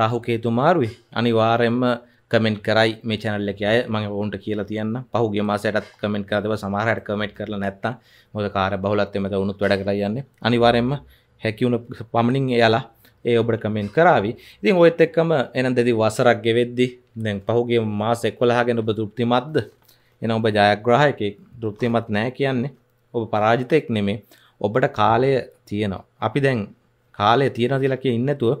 රාහුකේතු මාරුයි අනිවාරෙන්ම comment කරයි මේ චැනල්ල එක අය මගේ ඔවුන්ට කියලා තියන්න පහුගේ මාසයටත් කමෙන්ට් කරදව සමහරයට කමෙන්ට් කරලා නැත්තම් මොකද කාර්ය බහුලත්වයෙන් මෙතන උනුත් වැඩ කරලා යන්නේ අනිවාර්යයෙන්ම හැකි වුණ පමණින් එයාලා ඒ ඔබට කමෙන්ට් කරાવી. ඉතින් ඔයත් එක්කම එහෙනම් දෙදි වසරක් ගෙවෙද්දි දැන් පහුගිය මාස 11 ගැන ඔබ තෘප්තිමත්ද? එහෙනම් ඔබ ජයග්‍රාහකෙක් තෘප්තිමත් නැහැ කියන්නේ ඔබ පරාජිතෙක් නෙමෙයි. ඔබට කාලය තියෙනවා. අපි දැන් කාලය තියෙනවා කියලා කිය ඉන්නේ නැතුව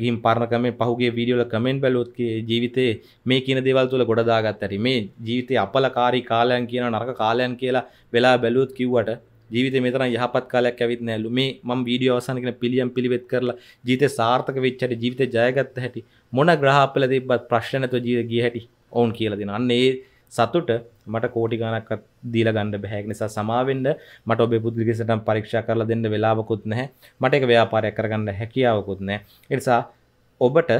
ගිම් පරණකම පහුගේ වීඩියෝල කමෙන්ට් බැලොත්ගේ ජීවිතේ මේ කියන දේවල් තුළ ගොඩදාගත් ඇරි මේ ජීවිතය අපලකාරී කාලයන් කියන නරක කාලයන් කියලා වෙලා බැලූත් කිව්වට ජීවිත මෙතර යහපත් කාලයක් ඇවිත් නෑලු මේ මම වීඩියෝ අවසානගෙන පිළියම් පිළිවෙත් කරලා ජීවිතේ සාර්ථක වෙච්ච හැටි ජීවිතේ ජයගත්ත හැටි මොන ග්‍රහපල තිබ්බත් ප්‍රශ්න නැතුව ජීවිත ගිය හැටි ඔවුන් කියලා දෙනවා අන්න ඒ සතුට මට කෝටි ගණක්වත් දීලා ගන්න බෑ ඒක නිසා සමාවෙන්න මට ඔබේ පුද්ගලික සටහන් පරීක්ෂා කරලා දෙන්න වෙලාවකුත් නැහැ මට ඒක ව්‍යාපාරයක් කරගන්න හැකියාවකුත් නැහැ ඒ නිසා ඔබට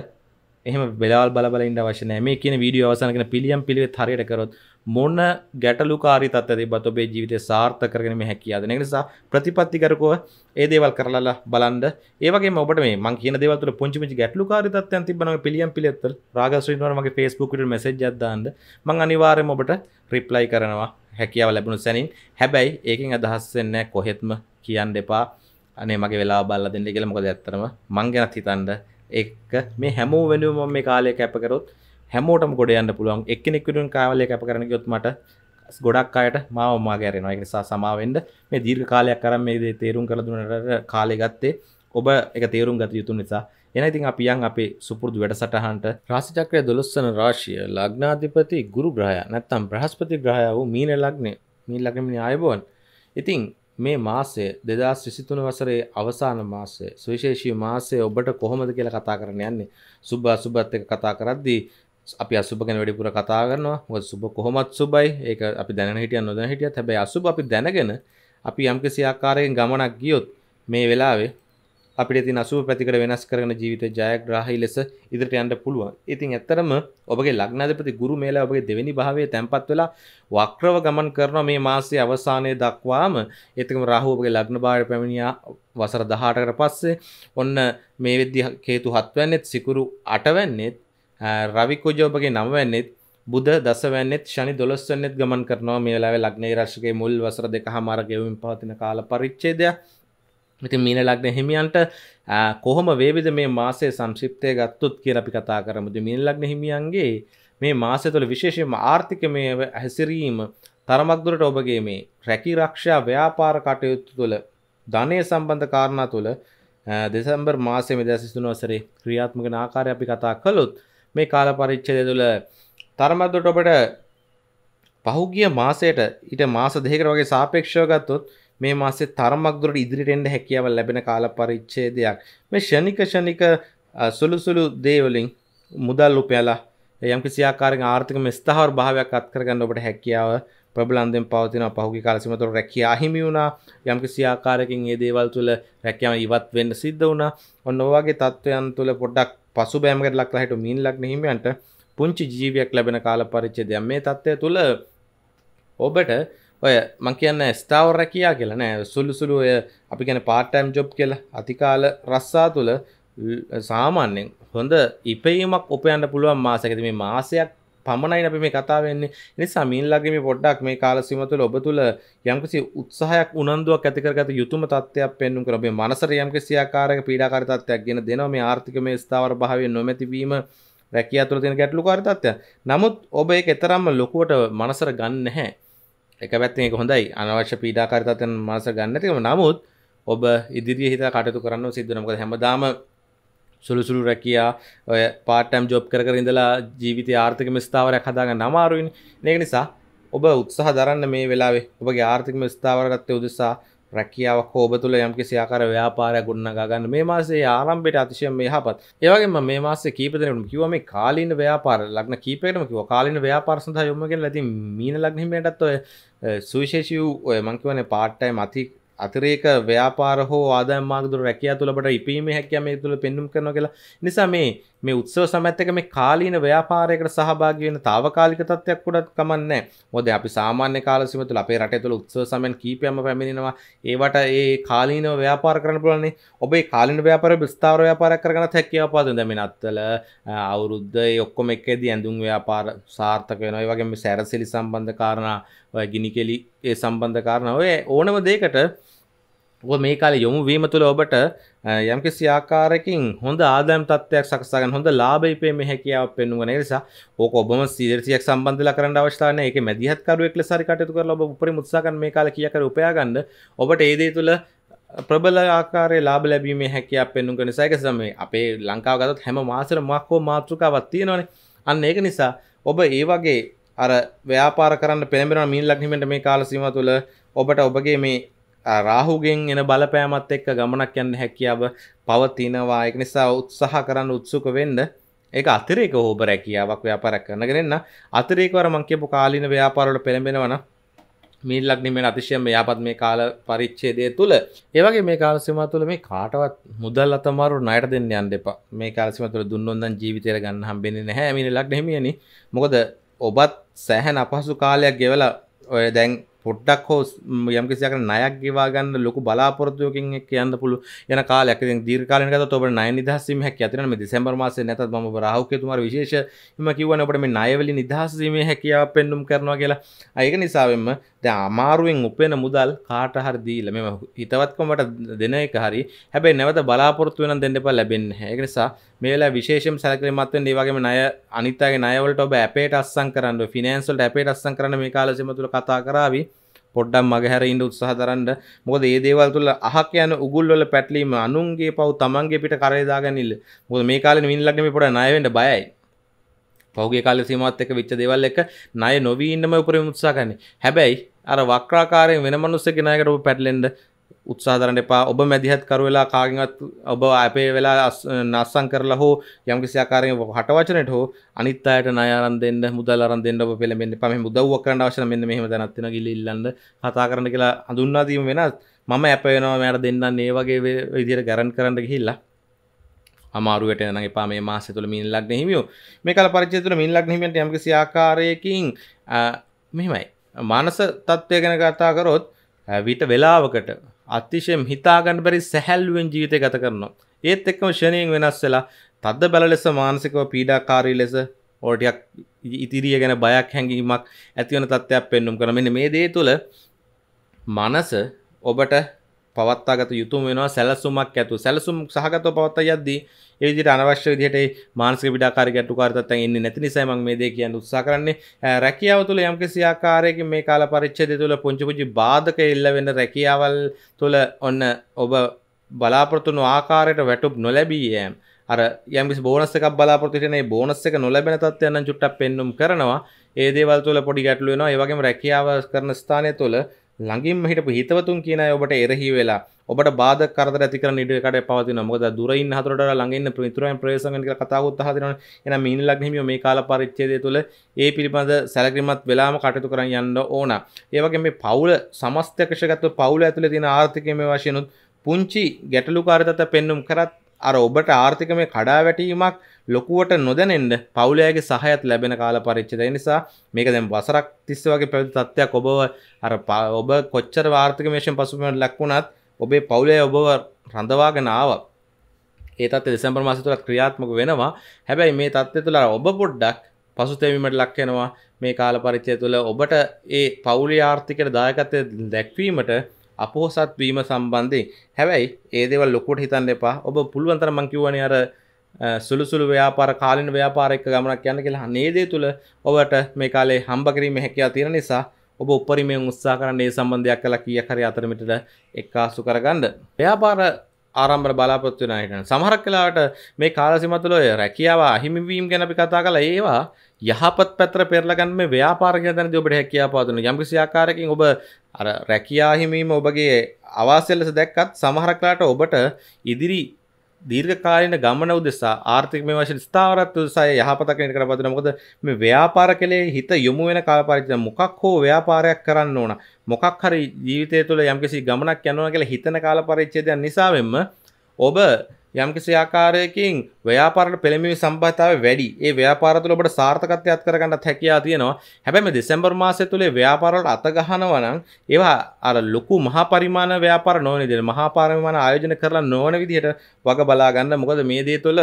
එහම බෙලාල් බලබලන්න වශන මේ කියන වීඩියෝ අවසනකන පිළියම් පිළිවෙත් හරියට කරොත් මොන්න ගැටලුකාරි තත්ත දෙබත් ඔබේ ජීවිතය සාර්ථ කරගෙන හැකියාද නිසා ප්‍රතිපත්තිකරකව ඒ දේවල් කරලා බලන්ඩ ඒවගේ ඔබට මේ මං කියන දෙවතුල පුංචිමි ගැටලුකාරි තත්යන් තිබන පිළියම් පිළිවෙත් රාගස්වීනමගේ ෆේස්බුකට මසජ්ජදදාන්ද මං අනිවාරයම ඔබට රිප්ලයි කරනවා හැකියාව ලැබුණු සැනින් හැබැයි ඒකින් අදහස්සෙන්නෑ කොහෙත්ම කියන්න දෙපා අනේ මගේ වෙලා බල්ල දෙන්න කියල මොකද ඇත්තරම මං ගැනත් හිතන්ඩ එක මේ හැමෝ වෙනුවම මේ කාලය කැපකරොත් හැමෝටම ගොඩ යන්න පුළුවන් එක්කෙනෙක්විටුන් කාලය කැප කරන ගොත් මට ගොඩක් අයට මාව මාගැරෙනවා එක නිසා සමාවෙන්ඩ මේ දීර්ඝ කාලයක් කරම් මේ දේ තේරුම් කළ දුන්නට කාලය ගත්තේ ඔබ එක තේරුම් ගත යුතු නිසා එන ඉතින් අපියන් අපේ සුපුරදු වැඩසටහන්ට රාසිචක්‍රය දොළොස්සන රාශිය ලග්නාධිපති ගුරු ග්‍රහය නැත්තම් බ්‍රහස්පති ග්‍රහය වූ මීන ලග්නය මීල් ලගමිනි අයබෝන් ඉතිං මේ මාසය 2023 වසරේ අවසාන මාසය සුවිශේෂී මාසය ඔබට කොහොමද කියලා කතා කරන්න යන්නේ. සුබ අසුබත් එක්ක කතා කරද්දී අපි අසුබ ගැන වැඩිපුර කතා කරනවා. මොකද සුබ කොහොමත් සුබයි. ඒක අපි දැනගෙන හිටියත් නොදැන හිටියත් හැබැයි අසුබ අපි දැනගෙන අපි යම්කිසි ආකාරයෙන් ගමනක් ගියොත් මේ වෙලාවේ අපිට ති අසුව පැතිකට වෙනස් කරන ජීවිත ජයග්‍රහහි ලෙස ඉදිරිට යන්ට පුළුවන් ඉතින් ඇත්තරම ඔබගේ ලක්නාධපති ගුරු මේලා ඔබගේ දෙවැනි භාවය තැන්පත් වෙලා වක්‍රව ගමන් කරන මේ මාසේ අවසානය දක්වාම එතකම රහෝපගේ ලග්න භාර පැමිණියා වසර දහටකට පස්සේ ඔන්න මේ විදදි හේතු හත්වැන්නෙත් සිකුරු අටවැන්නෙත් රවිකොජෝපගේ නම්වැන්නෙත් බුද දසවැන්නෙත් ශනි දොස්වන්නෙත් ගමන් කරනවා මේ වෙලාවේ ලග්නේ රශ්ගේ මුල් වසර දෙක හමාර ගෙවමින් පවතින කාල පරිච්ඡේදයක් ඉති මීන ලක්න හිමියන්ට කොහොම වේවිද මේ මාසේ සංශිප්තය ගත්තුත් කිය අපි කතා කරමුද මින් ලක්න හිමියන්ගේ මේ මාසය තුළ විශේෂයම ආර්ථිකමය හැසිරීම තරමක්දුරට ඔබගේ මේ රැකි රක්ෂා ව්‍යාපාර කටයුතු තුළ ධනය සම්බන්ධ කාරණා තුළ දෙසම්බර් මාසය මෙදැසිසුන වසරේ ක්‍රියාත්මක ආකාරය අපි කතා කළොත් මේ කාල පරිච්චදය තුළ තරමදුට ඔබට පහුගිය මාසයට ඊට මාස දෙකර වගේ සාපේක්ෂව ගත්තොත් මේ මාසේ තරමක් දුරට ඉදිරියට එන්න හැකියාව ලැබෙන කාල පරිච්ඡේදයක්. මේ ෂණික ෂණික සුළු සුළු දේවලින් මුදල් උපයලා යම්කිසි ආකාරයකින් ආර්ථික ස්ථාවර භාවයක් අත් කරගන්න ඔබට හැකියාව ප්‍රබලන්දෙන් පවතින පහුගිය කාල සීමාව තුළ රැකියාව අහිමි වුණා. යම්කිසි ආකාරයකින් මේ දේවල් තුළ රැකියාව ඉවත් වෙන්න සිද්ධ වුණා. ඔන්න ඔය වගේ තත්ත්වයන් තුළ පොඩ්ඩක් පසුබෑමකට ලක්ලා හිටු මීන ලග්න හිමියන්ට පුංචි ජීවියක් ලැබෙන කාල පරිච්ඡේදයක්. මේ தත්ත්වය තුළ ඔබට ඔය මං කියන්න ස්ථාව රැකයා කියලා නෑ සුළු සුළු ඔය අපි ගැන පාටම් ජොබ් කියලා අතිකාල රස්සා තුළ සාමාන්‍යෙන් හොඳ ඉපීමක් උපයන්න පුළුවන් මාසකද මේ මාසයක් පමණයි අපි මේ කතාවෙන්නේ නිසා මින්ලගේ මේ පොඩ්ඩක් මේ කාල සීම තුළ ඔබ තුළ යම්කිසි උත්සාහයක් උනන්දුවක් ඇති කරගත යුතුම තත්ත්වයක් පෙන්වුම් කරන ඔබේ මනසට යම්කිසි ආකාරයක පීඩාකාරී තත්ත්වයක් ගෙන දෙනවා මේ ආර්ථිකමය ස්ථාවර භාවය නොමැති වීම රැකියාව තුළ තියෙන ගැටලුකාරී තත්ත්වය. නමුත් ඔබ ඒක තරම්ම ලොකුවට මනසට ගන්න නැහැ. එක පැත්තිඒ හොඳයි අනවශ්‍ය පීඩාකාරතයන් මාස ගන්නතිකම නමුත් ඔබ ඉදිරිිය හිතා කටතු කරන්න සිද්ධනක හැමදාම සුළුසුළු රැකයා ඔය පාටම් ජොබ් කර ඉඳලා ජීවිත ආර්ථික මස්ථාවරයක් හදාග නමාරුවෙන් නක නිසා ඔබ උත්සාහ දරන්න මේ වෙලාවේ ඔබගේ ආර්ථික මස්ථාවරගත්තය උදෙසා රැකියාවක් හෝබ තුළ යම් කිසියාකාර ව්‍යාපාරය ගොඩනගා ගන්න මේ මාසේ ආරම්භයට අතිශයම යහපත්. ඒ වගේම මේ මාසේ කීප දෙනෙකුට කිව්වා මේ කාලීන ව්‍යාපාර ලග්න කීපයකටම කිව්වා කාලීන ව්‍යාපාර සඳහා යොමු කරලා ඉතින් මීන ලග්න හිමියටත් ඔය සුවිශේෂී ඔය මං කියවනේ part time අති අතිරේක ව්‍යාපාර හෝ ආදායම් මාර්ග දුර රැකියාව තුළබට ඉපීමේ හැකියාව මේ තුළ පෙන්눔 කරනවා කියලා. නිසා මේ මේ උත්සව සමැත්තක මේ කාලීන ව්‍යාපාරයකට සහභාගී වෙන తాවකාලික තත්ත්වයක් උඩත් කමන්නේ මොකද අපි සාමාන්‍ය කාල සීම තුළ අපේ රටේ තුළ උත්සව සමයන් කීපයක්ම පැමිණෙනවා ඒවට ඒ කාලීනව ව්‍යාපාර කරන්න පුළුවන් ඔබේ කාලීන ව්‍යාපාර විස්තර ව්‍යාපාරයක් කරගන්නත් හැකියාව පාදන දැන් මේ නත්තල අවුරුද්ද ඒ ඔක්කොම එකේදී ඇඳුම් ව්‍යාපාර සාර්ථක වෙනවා ඒ වගේම සැරසිලි සම්බන්ධ කාරණා ඔය ගිනි කෙලි ඒ සම්බන්ධ කාරණා ඔය ඕනම දෙයකට ඔ මේ කාල යොමු වීම තුළ ඔබට යම්කිසි ආකාරයකින් හොඳ ආදායම් තත්ත්වයක් සකසා ගන්න හොඳ ලාභයි පේමේ හැකියාවක් පෙන්වන නිසා ඕක ඔබම 100% සම්බන්ධලා කරන්න අවශ්‍ය නැහැ. ඒකේ මැදිහත්කරුවෙක් ලෙස හරි කටයුතු කරලා ඔබ උපරිම උත්සාහ ගන්න මේ කාලේ කීයක් හරි උපයා ගන්න. ඔබට ඒ දේ තුළ ප්‍රබල ආකාරය ලාබ ලැබීමේ හැකියාව පෙන්නුක නිසායක සමේ අපේ ලංකාව ගතත් හැම මාසර මක්කෝ මාතෘකාවත් තියෙනවනේ අන්න ඒක නිසා ඔබ ඒ වගේ අර ව්‍යාපාර කරන්න පෙළඹෙන මින් ලක්හිමට මේ කාල සීම තුළ ඔබට ඔබගේ මේ රාහුගෙන් එන බලපෑමත් එක්ක ගමනක් යන්න හැකියාව පවතිනවා එක නිසා උත්සාහ කරන්න උත්සුක වෙන්න ඒක අතිරේක හෝබ රැකියාවක් ව්‍යාපාරයක් කරනගෙනන්න අතිරේකවර මං කියපු කාලීන ව්‍යාපාරවල පෙළඹෙනවන මිල්ලක් නිමෙන අතිශයම යාපත් මේ කාල පරිච්ඡේදය තුල ඒ වගේ මේ කාල සීමාව තුල මේ කාටවත් මුදල් අතමාරු ණයට දෙන්න යන්න එපා මේ කාල සීමාව තුල දුන්නොත් නම් ජීවිතය ගන්න හම්බෙන්නේ නැහැ මිනිලක් නෙමෙයිනේ මොකද ඔබත් සෑහෙන අපහසු කාලයක් ගෙවලා ඔය දැන් පොඩ්ඩක් හෝ යම්කිසියක ණයක් ගෙවා ගන්න ලොකු බලාපොරොත්තුවකින් එක්ක යන්න පුළුවන් යන කාලයක්. ඉතින් දීර්ඝ කාලෙන ගත්තොත් ඔබට ණය නිදහස් වීම හැකියාව තියෙනවා. මේ දෙසැම්බර් මාසයේ නැතත් මම ඔබ රාහු කේතුමාර විශේෂ හිම කියවනේ ඔබට මේ ණය වලින් නිදහස් වීමේ හැකියාව පෙන්눔 කරනවා කියලා. ඒක නිසාවෙන්ම දැන් අමාරුවෙන් උපයන මුදල් කාට හරි දීලා මෙම හිතවත්කමට දෙන එක හරි හැබැයි නැවත බලාපොරොත්තු වෙන දෙන්න එපා දෙන්නේ නැහැ. ඒක නිසා මේ වෙලාව විශේෂයෙන් සැලකිලිමත් වෙන්න. ඒ වගේම ණය අනිත් අයගේ ණය වලට ඔබ ඇපේට අස්සම් කරන්න, ෆිනෑන්ස් වලට ඇපේට අස්සම් කරන්න මේ කාලසීම තුල කතා කරાવી. පොඩ්ඩම් මගහැරඉට උත්සාහ දරන්න මොද ඒ දේවල් තුළ අහක් යන උගුල්වල පැටලීම අනුන්ගේ පව් තමන්ගේ පිට කරයදාගැනිල් මුද මේ කාල මින්ල්ලක්ම පොට නයවෙට බයයි පෞගේ කාල සීමත් එක විච්ච දෙවල් එක නය නොවීන්නම උපරම උත්සාගන හැබැයි අර වක්්‍රාකාරයෙන් වෙන මනුස්සගෙනයකට පැටලෙන්ඩ උත්සාහරන්න එපා ඔබ මැදිහත් කරවෙලා කාගෙන්වත් ඔබ අපේ වෙලා නස්සං කරලා හෝ යම්කිසි ආකාරයෙන් හට වචනට හෝ අනිත් අයට ණය අරන් දෙන්න මුදල් අරන් දෙන්න ඔබ පෙළඹෙන්න එපා මෙහෙම උදව්වක් කරන්න අවශ්‍ය නම් මෙන්න මෙහෙම දැනක් තියෙනවා ගිලි ඉල්ලන්න කතා කරන්න කියලා හඳුන්වා දීම වෙනත් මම ඇප වෙනවා මෑට දෙන්නන්න ඒ වගේ විදිහට ගැරන් කරන්න ගිහිල්ලා අමාරුවට න එපා මේ මාස තුළ මින් ලක් හිමියෝ මේ කල පරිචතුර මින් ලක් හිමට යමක සියාකාරයකින් මෙහෙමයි මානස තත්ත්වය ගැන කතා කරොත් විට වෙලාවකට අතිශයෙන් හිතාගන්න බැරි සැහැල්ලුවෙන් ජීවිතය ගත කරනවා. ඒත් එක්කම ෂණයෙන් වෙනස් වෙලා තද්ද බැල ලෙස මානසිකව පීඩාකාරී ලෙස ඕටියක් ඉතිරිය ගැන බයක් හැඟීමක් ඇතිවන තත්ත්වයක් පෙන්නුම් කරන මෙන්න මේ දේ තුළ මනස ඔබට පවත්තාගත යුතුම වෙනවා සැලසුමක් ඇතු සැලසුම් සහගතව පවත්ත යද්දී ඒ විදිහට අනවශ්‍ය විදිහට මානසික පීඩාකාරී ගැටුකාරතත්වයන් එන්නේ නැති නිසා මම මේ දේ කියන්න උත්සාහ කරන්නේ රැකියාව තුළ යම්කිසි ආකාරයකින් මේ කාල පරිච්ඡේදය තුළ පුංචි පුංචි බාධක එල්ල වෙන රැකියාවල් තුළ ඔන්න ඔබ බලාපොරොත්තු වූ ආකාරයට වැටුප් නොලැබී යෑම අර යම්කිසි බෝනස් එකක් බලාපොරොත්තු වෙන ඒ බෝනස් එක නොලැබෙන තත්ත්වයන් නම් චුට්ටක් පෙන්눔 කරනවා ඒ දේවල් තුළ පොඩි ගැටලු වෙනවා ඒ වගේම රැකියාව කරන ස්ථානය තුළ ළඟින්ම හිටපු හිතවතුන් කියන අය ඔබට එරෙහි වෙලා ඔබට බාධක කරදර ඇති කරන ඉඩකඩ පවතිනවා. මොකද දුරින් හතරට ලඟින්න මිතුරයන් ප්‍රවේශම් වෙන කියලා කතා උත්සාහ දෙනවනේ. එහෙනම් මිහින් ලග්න හිමියෝ මේ කාල පරිච්ඡේදය තුළ ඒ පිළිබඳ සැලකිලිමත් වෙලාම කටයුතු කරන් යන්න ඕන. ඒ වගේම මේ පවුල සමස්තකෂගත පවුල ඇතුලේ තියෙන ආර්ථිකයේ වශයෙන් පුංචි ගැටලුකාරීතත පෙන්눔 කරත් අර ඔබට ආර්ථිකමය කඩාවැටීමක් ලොකුවට නොදැනෙන්ට පවුලයාගේ සහයත් ලැබෙන කාල පරිච්චිද නිසා මේක දැම් වසරක් තිස්ස වගේ පැවි තත්ත්වයක් ඔබව අර ඔබ කොච්චර වාර්ථකමේෂන් පසුමට ලක්වුණත් ඔබේ පවුලේ ඔබව රඳවාගෙන ආව ඒතත් දෙසම්බර් මාස තුළත් ක්‍රියාත්මක වෙනවා හැබැයි මේ තත්ත්වය තුළ ඔබ පොඩ්ඩක් පසුතැවීමට ලක්වෙනවා මේ කාල පරිච්චය තුළ ඔබට ඒ පවුලි ආර්ථිකයට දායකත්වය දැක්වීමට අපහොසත් වීම සම්බන්ධයෙන් හැබැයි ඒ දේවල් ලොකුට හිතන්න එපා ඔබ පුළුවන් තරම් මං කියවනේ අර සුළුසුළු ව්‍යාපාර කාලින ව්‍යාපාරයක ගමනක් යන්න කියලා නේදේ තුළ ඔබට මේ කාලේ හම්බකිරීම හැකියා තියෙන නිසා ඔබ උපරිමයෙන් උත්සාහ කරන්න ඒ සම්බන්ධයක් කළා කීයක් හරි අතරමිටට එක්කාසු කරගන්න. ව්‍යාපාර ආරම්භර බලාපොරොත්තු වෙන අයට සමහරක් වෙලාවට මේ කාලසීමා තුළ රැකියාව අහිමි වීම ගැන අපි කතා කළා ඒවා යහපත් පැත්තට පෙරලා ගන්න මේ ව්‍යාපාර කියන තැනදී ඔබට හැකියාව පාදුන යම්කිසි ආකාරයකින් ඔබ අර රැකියා හිමීම ඔබගේ අවාසය ලෙස දැක්කත් සමහරක් වෙලාවට ඔබට ඉදිරි දීර්ඝකාලීන ගමන උදෙසා ආර්ථික මේ වශයෙන් ස්ථාවරත්ව උදෙසා යහපතක් වෙන කරපදින මොකද මේ ව්‍යාපාර කලේ හිත යොමු වෙන කාල පරිච්ඡේදය මොකක් හෝ ව්‍යාපාරයක් කරන්න ඕන මොකක් හරි ජීවිතය තුළ යම්කිසි ගමනක් යනවා කියලා හිතන කාල පරිච්ඡේදයන් නිසාවෙන්ම ඔබ යම්කිසි ආකාරයකින් ව්‍යාපාරට පෙළඹීමේ සම්භාවිතාවය වැඩි. ඒ ව්‍යාපාර තුළ ඔබට සාර්ථකත්වයක් කරගන්නත් හැකියාව තියෙනවා. හැබැයි මේ දෙසැම්බර් මාසය තුලේ ව්‍යාපාර වලට අත ගහනවා නම් ඒවා අර ලොකු මහා පරිමාණ ව්‍යාපාර නොවන විදිහට මහා පරිමාණ ආයෝජන කරලා නොවන විදිහට වග බලා ගන්න. මොකද මේ දේ තුළ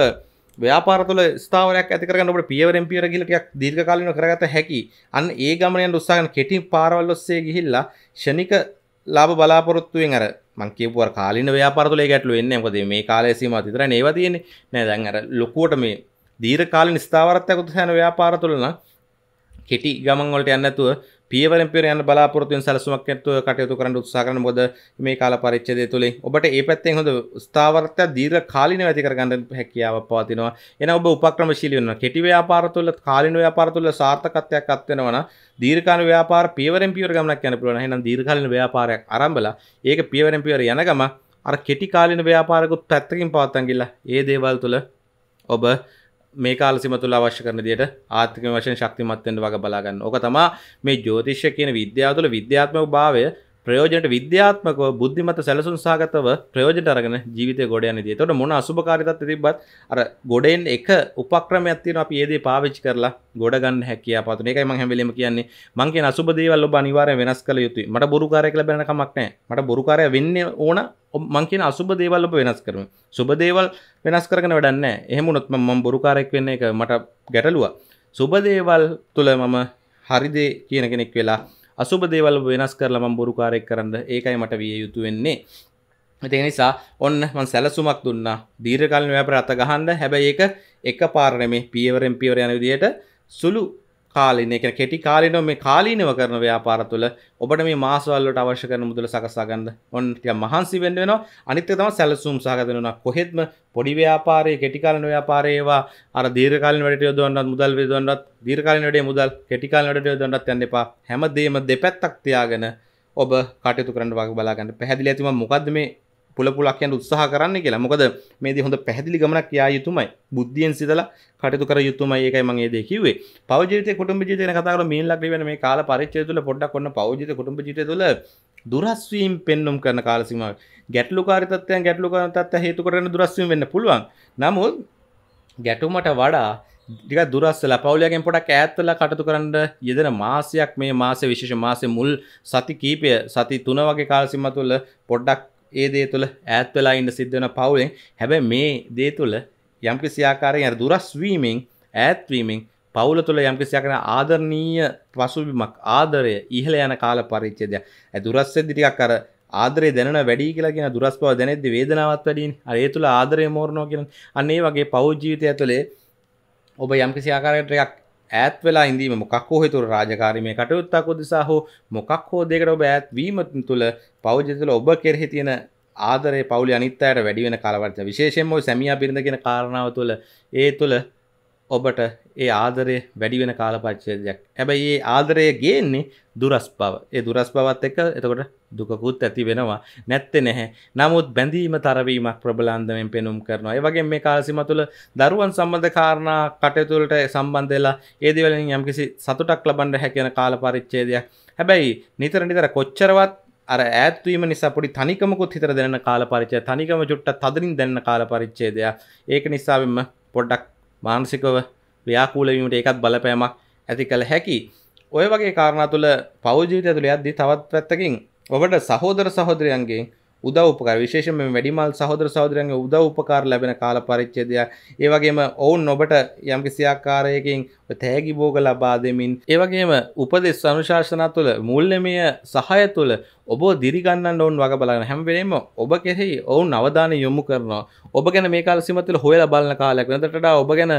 ව්‍යාපාර තුළ ස්ථාවරයක් ඇති කරගන්න ඔබට පියවරෙන් පියවර ගිහිල්ලා ටිකක් දීර්ඝකාලීනව කරගත හැකි. අන්න ඒ ගමන යන උත්සාහ කරන කෙටි පාරවල් ඔස්සේ ගිහිල්ලා ෂණික ලාභ බලාපොරොත්තුෙන් අර මංකේපුවර කාලින ව්‍යාපාරතුල ගැටලු එන්නේ මොකද මේ කාලය සීමා විතරයි නේව තියෙන්නේ නෑ දැන් අර ලොකුවට මේ දීර්ඝ කාලින ස්ථාවරත්වයක් උත් යන ව්‍යාපාරතුල නම් කෙටි ගමන් වලට යන්නේ නැතුව පියවරෙන් පියවර යන බලාපොරොත්තු වෙන සැලසුමක් ඇතුව කටයුතු කරන්න උත්සාහ කරන මොකද මේ කාල පරිච්ඡේදය තුලින් ඔබට ඒ පැත්තෙන් හොඳ ස්ථාවරත්වය දීර්ඝ කාලීනව ඇති කරගන්න හැකියාවක් පවතිනවා එහෙනම් ඔබ උපක්‍රමශීලී වෙනවා කෙටි ව්‍යාපාර තුළ කාලීන ව්‍යාපාර තුළ සාර්ථකත්වයක් අත් වෙනවා නම් දීර්ඝකාලීන ව්‍යාපාර පියවරෙන් පියවර ගමනක් යන්න පුළුවන් එහෙනම් දීර්ඝකාලීන ව්‍යාපාරයක් ආරම්භලා ඒක පියවරෙන් පියවර යන ගම අර කෙටි කාලීන ව්‍යාපාරකුත් පැත්තකින් පවත්තන් ගිල්ලා ඒ දේවල් තුළ ඔබ මේ කාල සිමතුල අවශ්‍ය කරන දිට ආර්ථික වශයෙන් ශක්තිමත්වෙන් වග බලාගන්න ඕක තමා මේ ජෝතිශ්‍ය කියන විද්‍යාතුල විද්‍යාත්මක භාවය ප්‍රයෝජනට විද්‍යාත්මකව බුද්ධිමත සැලසුන් සාගතව ප්‍රයෝජනට අරගෙන ජීවිතය ගොඩ යන දේ. එතකොට මොන අසුභකාරීත්වයක් තිබ්බත් අර ගොඩෙන් එක උපක්‍රමයක් තියෙනවා අපි ඒ දේ පාවිච්චි කරලා ගොඩ ගන්න හැකියාව පතුන. ඒකයි මම හැම වෙලෙම කියන්නේ. මං කියන අසුභ දේවල් ඔබ අනිවාර්යෙන් වෙනස් කළ යුතුයි. මට බොරුකාරයෙක් ලැබෙන කමක් නැහැ. මට බොරුකාරයා වෙන්න ඕන මංකින අසුබ දේවල් ඔබ වෙනස් කරම සුබ දේවල් වෙනස් කරන වැඩන්න එහෙමුණොත්ම ම බොරුකාරෙක් වෙන්න එක මට ගැටලුව සුබ දේවල් තුළ මම හරිදේ කියන කෙනෙක් වෙලා අසුබ දේවල් වෙනස් කරලා ම බොරුකාරෙක් කරන්න ඒකයි මට විය යුතු වෙන්නේ ඇති නිසා ඔන්න මන් සැලසුමක් දුන්න දීර්කල්න වැපර අත ගහන්ඩ හැබැ ඒක එක පාරණමේ පියවරෙන් පියවර යන විදියට සුළු කාලින එක කෙටි කාලිනෝ මේ කාලීනව කරන ව්‍යාපාර තුළ ඔබට මේ මාසවල්ලට අවශ්‍ය කරන මුදල සකසා ගන්න ඔන්න ටික මහන්සි වෙන්න වෙනවා අනිත් එක තමයි සැලසුම් සහගත වෙනවා කොහෙත්ම පොඩි ව්‍යාපාරයේ කෙටි කාලින ව්‍යාපාරයේ ඒවා අර දීර්ඝ කාලින වැඩට යොදවන්නත් මුදල් යොදවන්නත් දීර්ඝ කාලින වැඩේ මුදල් කෙටි කාලින වැඩට යොදවන්නත් යන්න එපා හැමදේම දෙපැත්තක් තියාගෙන ඔබ කටයුතු කරන්න වගේ බලා ගන්න පැහැදිලි ඇති මම මොකද්ද මේ පුලපුලක්යන්ට උත්සාහ කරන්න කියලා මොකද මේද හොඳ පැහදිලි ගමනක් යා යුතුමයි බුද්ධියෙන් සිදලා කටයුතු කර යුතුමයි ඒකයි මගේ දේ කිව්වේ පෞජිත කුටුම්බ ජීවිතය ගැන කතා කරලා මීන් ලක්ලි වෙන මේ කාල පරිච්ඡේදය තුළ පොඩ්ඩක් ඔන්න පෞජිත කුටුම්බ ජීවිතය තුළ දුරස්වීම් පෙන්නුම් කරන කාල සීමාව ගැටලුකාරී තත්ත්වයන් ගැටලුකාරී තත්ත්ව හේතු කරගෙන දුරස්වීම් වෙන්න පුළුවන් නමුත් ගැටුමට වඩා ටික දුරස්සලා පවුලයගෙන් පොඩක් ඈත්වල කටතු කරන්න යෙදෙන මාසයක් මේ මාසේ විශේෂ මාසේ මුල් සති කීපය සති තුන වගේ කාලසිම තුළ පොඩ්ඩක් ඒ දේ තුළ ඈත් වෙලා ඉන්න සිද්ධ වෙන පවුලෙන් හැබැයි මේ දේ තුළ යම්කිසි ආකාරයෙන් අර දුරස් වීමෙන් ඈත් වීමෙන් පවුල තුළ යම්කිසි ආකාරයෙන් ආදරණීය පසුබිමක් ආදරය ඉහළ යන කාල පරිච්ඡේදය ඒ දුරස් වෙද්දි ටිකක් අර ආදරය දැන වැඩි කියලා කියන දුරස් පව දැනෙද්දි වේදනාවත් වැඩිනේ. අර ඒ තුල ආදරය මෝරනවා කියන. අන්න ඒ වගේ පෞද්ගලික ජීවිතය ඇතුලේ ඔබ යම්කිසි ආකාරයකට එකක් ඈත් වෙලා ඉඳීම මොකක් හෝ හේතුව රාජකාරීමේ කටයුත්තක් උදෙසා හෝ මොකක් හෝ දෙයකට ඔබ ඈත් වීම තුළ පෞද්ගලික තුළ ඔබ කෙරෙහි තියෙන ආදරේ පෞලි අනිත් අයට වැඩි වෙන කලවර්ධන විශේෂයෙන්ම ඔය සැමියා බිරිඳ කියන කාරණාව තුළ ඒ තුළ ඔබට ඒ ආදරය වැඩි වෙන කාලපච්චයක් ඇබැයි ඒ ආදරය ගේන්නේ දුරස් බව ඒ දුරස් බවත් එක්ක එතකොට දුකකුත් ඇති වෙනවා නැත්තෙ නැහැ නමුත් බැඳීම තරවීමක් ප්‍රබලන්දමෙන් පෙනුම් කරනවා ඒවගේ මේ කාලසිම තුළ දරුවන් සම්බන්ධ කාරණා කටයුතුලට සම්බන්ධලා ඒදවලින් යම්කිසි සතුටක් ලබන්ඩ හැකෙන කාල පරිච්චේදයක් හැබැයි නිතර නිතර කොච්චරවත් අර ඇත්වීම නිසා පොඩි තනිකමකුත් හිතර දෙන්න කාල පරිච්චය තනිකම චුට්ට තදරින් දෙන්න කාල පරිච්චේදයක් ඒක නිසාවෙම පොඩ්ඩක් මානසිකව ව්‍යාකූලවීමට ඒකත් බලපෑමක් ඇති කළ හැකි ඔය වගේ කාරණා තුළ පෞජීවිතය තුළ යද්දී තවත් පැත්තකින් ඔබට සහෝදර සහෝදරයන්ගේ උදව් උපකාර විශේෂයෙන්ම වැඩිමල් සහෝදර සහෝදරයන්ගේ උදව් උපකාර ලැබෙන කාල පරිච්ඡේදය ඒ වගේම ඔවුන් ඔබට යම්කිසි ආකාරයකින් තෑගි භෝග ලබා දෙමින් ඒ වගේම උපදෙස් අනුශාසනා තුළ මූල්‍යමය සහාය තුළ ඔබ දිරිගන්නන්න ඔවුන් වග බලන හැම වෙලේම ඔබ කෙරෙහි ඔවුන් අවධානය යොමු කරනවා ඔබ ගැන මේ කාල සීමා තුළ හොයලා බලන කාලයක් වෙනතට ඔබ ගැන